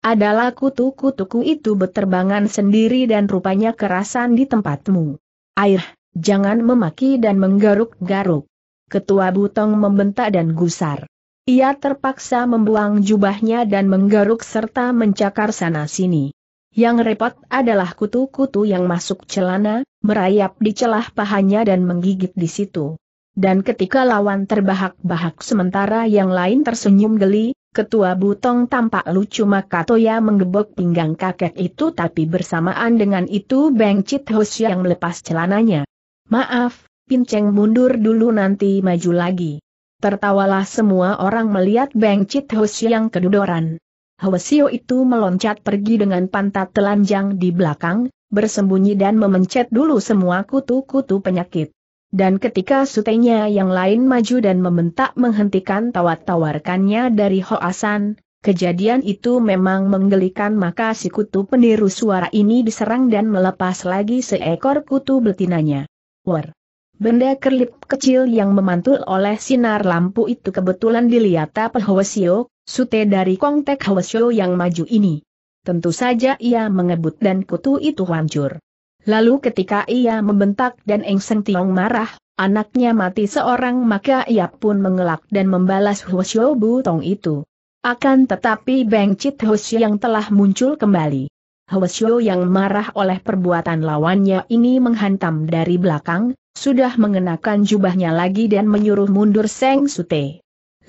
Speaker 1: Adalah kutu-kutuku itu beterbangan sendiri dan rupanya kerasan di tempatmu. Air, jangan memaki dan menggaruk-garuk. Ketua Butong membentak dan gusar. Ia terpaksa membuang jubahnya dan menggaruk serta mencakar sana-sini. Yang repot adalah kutu-kutu yang masuk celana, merayap di celah pahanya dan menggigit di situ. Dan ketika lawan terbahak-bahak sementara yang lain tersenyum geli, ketua butong tampak lucu maka Toya menggebok pinggang kakek itu tapi bersamaan dengan itu Beng Chit Hos yang melepas celananya. Maaf, Pinceng mundur dulu nanti maju lagi. Tertawalah semua orang melihat Beng Chit Hos yang kedudoran. Hwasio itu meloncat pergi dengan pantat telanjang di belakang, bersembunyi dan memencet dulu semua kutu-kutu penyakit. Dan ketika sutenya yang lain maju dan membentak menghentikan tawat tawarkannya dari Hoasan, kejadian itu memang menggelikan maka si kutu peniru suara ini diserang dan melepas lagi seekor kutu betinanya. War. Benda kerlip kecil yang memantul oleh sinar lampu itu kebetulan dilihat Pehwesio, sute dari Kongtek Hoesio yang maju ini. Tentu saja ia mengebut dan kutu itu hancur. Lalu ketika ia membentak dan Eng Seng Tiong marah, anaknya mati seorang maka ia pun mengelak dan membalas Huosyo Butong itu. Akan tetapi Beng Chit Huosyo yang telah muncul kembali. Huosyo yang marah oleh perbuatan lawannya ini menghantam dari belakang, sudah mengenakan jubahnya lagi dan menyuruh mundur Seng Sute.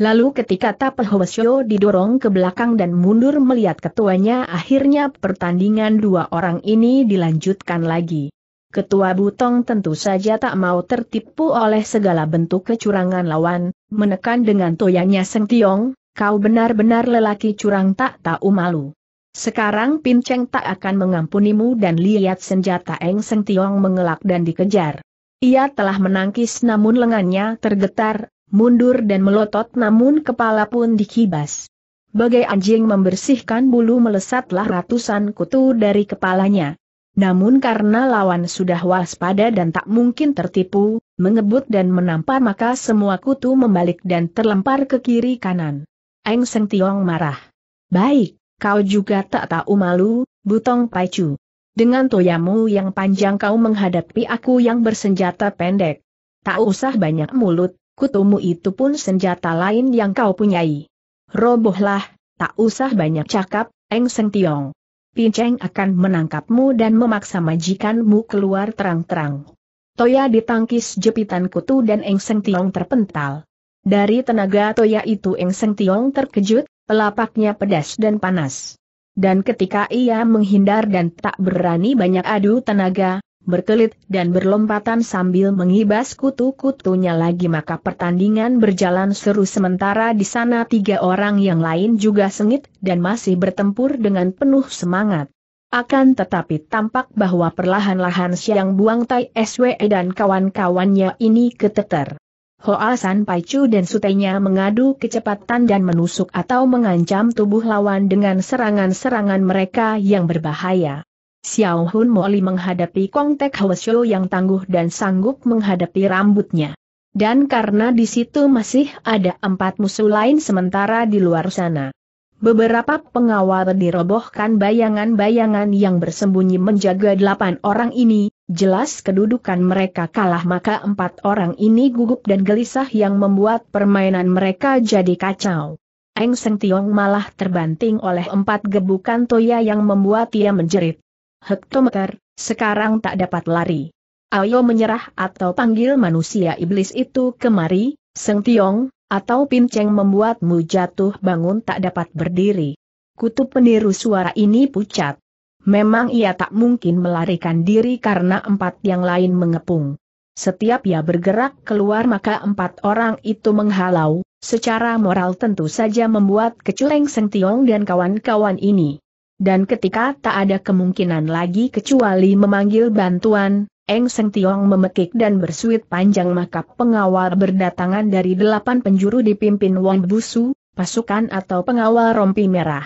Speaker 1: Lalu ketika Tapehwasyo didorong ke belakang dan mundur melihat ketuanya akhirnya pertandingan dua orang ini dilanjutkan lagi. Ketua Butong tentu saja tak mau tertipu oleh segala bentuk kecurangan lawan, menekan dengan toyanya Seng Tiong, kau benar-benar lelaki curang tak tahu malu. Sekarang Pinceng tak akan mengampunimu dan lihat senjata Eng Seng Tiong mengelak dan dikejar. Ia telah menangkis namun lengannya tergetar, mundur dan melotot namun kepala pun dikibas. Bagai anjing membersihkan bulu melesatlah ratusan kutu dari kepalanya. Namun karena lawan sudah waspada dan tak mungkin tertipu, mengebut dan menampar maka semua kutu membalik dan terlempar ke kiri kanan. Eng Seng Tiong marah. Baik, kau juga tak tahu malu, Butong Paicu. Dengan toyamu yang panjang kau menghadapi aku yang bersenjata pendek. Tak usah banyak mulut, Kutumu itu pun senjata lain yang kau punyai. Robohlah, tak usah banyak cakap, Eng Seng Tiong. Pinceng akan menangkapmu dan memaksa majikanmu keluar terang-terang. Toya ditangkis jepitan kutu dan Eng Seng Tiong terpental. Dari tenaga Toya itu Eng Seng Tiong terkejut, telapaknya pedas dan panas. Dan ketika ia menghindar dan tak berani banyak adu tenaga, berkelit dan berlompatan sambil mengibas kutu-kutunya lagi maka pertandingan berjalan seru sementara di sana tiga orang yang lain juga sengit dan masih bertempur dengan penuh semangat. Akan tetapi tampak bahwa perlahan-lahan Siang Buang Tai SWE dan kawan-kawannya ini keteter. Hoa San Paicu dan sutenya mengadu kecepatan dan menusuk atau mengancam tubuh lawan dengan serangan-serangan mereka yang berbahaya. Xiao Hun Moli menghadapi Kong Tek Hwasyo yang tangguh dan sanggup menghadapi rambutnya. Dan karena di situ masih ada empat musuh lain sementara di luar sana. Beberapa pengawal dirobohkan bayangan-bayangan yang bersembunyi menjaga delapan orang ini, jelas kedudukan mereka kalah maka empat orang ini gugup dan gelisah yang membuat permainan mereka jadi kacau. Eng Seng Tiong malah terbanting oleh empat gebukan Toya yang membuat ia menjerit hektometer, sekarang tak dapat lari. Ayo menyerah atau panggil manusia iblis itu kemari, Seng Tiong, atau pinceng membuatmu jatuh bangun tak dapat berdiri. Kutub peniru suara ini pucat. Memang ia tak mungkin melarikan diri karena empat yang lain mengepung. Setiap ia bergerak keluar maka empat orang itu menghalau, secara moral tentu saja membuat kecureng Seng Tiong dan kawan-kawan ini dan ketika tak ada kemungkinan lagi kecuali memanggil bantuan, Eng Seng Tiong memekik dan bersuit panjang maka pengawal berdatangan dari delapan penjuru dipimpin Wong Busu, pasukan atau pengawal rompi merah.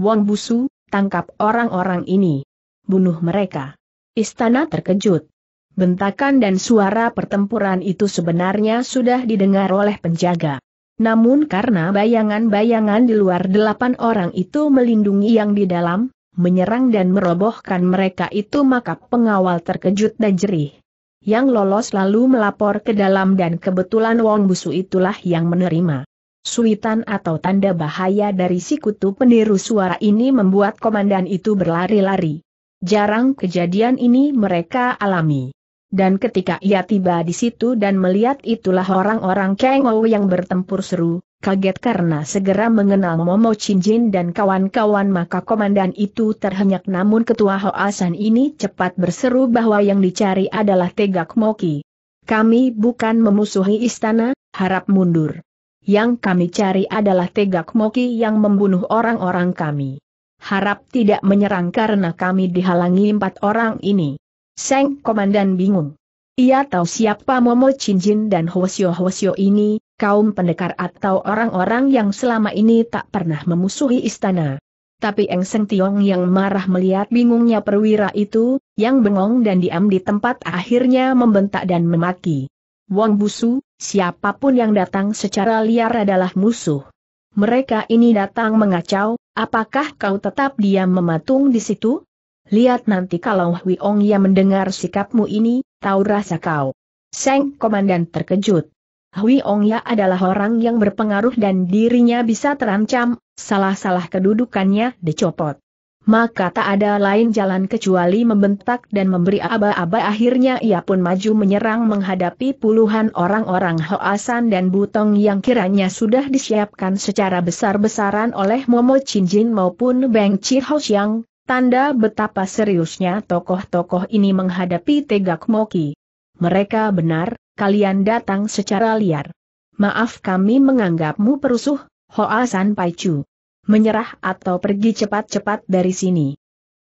Speaker 1: Wong Busu, tangkap orang-orang ini. Bunuh mereka. Istana terkejut. Bentakan dan suara pertempuran itu sebenarnya sudah didengar oleh penjaga. Namun karena bayangan-bayangan di luar delapan orang itu melindungi yang di dalam, menyerang dan merobohkan mereka itu maka pengawal terkejut dan jerih. Yang lolos lalu melapor ke dalam dan kebetulan Wong Busu itulah yang menerima. Suitan atau tanda bahaya dari sikutu peniru suara ini membuat komandan itu berlari-lari. Jarang kejadian ini mereka alami. Dan ketika ia tiba di situ dan melihat itulah orang-orang Kengou yang bertempur seru, kaget karena segera mengenal Momo Chinjin dan kawan-kawan maka komandan itu terhenyak namun ketua Hoasan ini cepat berseru bahwa yang dicari adalah Tegak Moki. Kami bukan memusuhi istana, harap mundur. Yang kami cari adalah Tegak Moki yang membunuh orang-orang kami. Harap tidak menyerang karena kami dihalangi empat orang ini. Seng Komandan bingung. Ia tahu siapa Momo Chinjin dan Hwasyo-Hwasyo ini, kaum pendekar atau orang-orang yang selama ini tak pernah memusuhi istana. Tapi Eng Seng Tiong yang marah melihat bingungnya perwira itu, yang bengong dan diam di tempat akhirnya membentak dan memaki. Wong Busu, siapapun yang datang secara liar adalah musuh. Mereka ini datang mengacau, apakah kau tetap diam mematung di situ? lihat nanti kalau Hui Ong yang mendengar sikapmu ini, tahu rasa kau. Seng Komandan terkejut. Hui Ong Ya adalah orang yang berpengaruh dan dirinya bisa terancam, salah-salah kedudukannya dicopot. Maka tak ada lain jalan kecuali membentak dan memberi aba-aba akhirnya ia pun maju menyerang menghadapi puluhan orang-orang Hoasan dan Butong yang kiranya sudah disiapkan secara besar-besaran oleh Momo Chin Jin maupun Beng Chi Ho Xiang, tanda betapa seriusnya tokoh-tokoh ini menghadapi Tegak Moki. Mereka benar, kalian datang secara liar. Maaf kami menganggapmu perusuh, Hoa San Chu. Menyerah atau pergi cepat-cepat dari sini.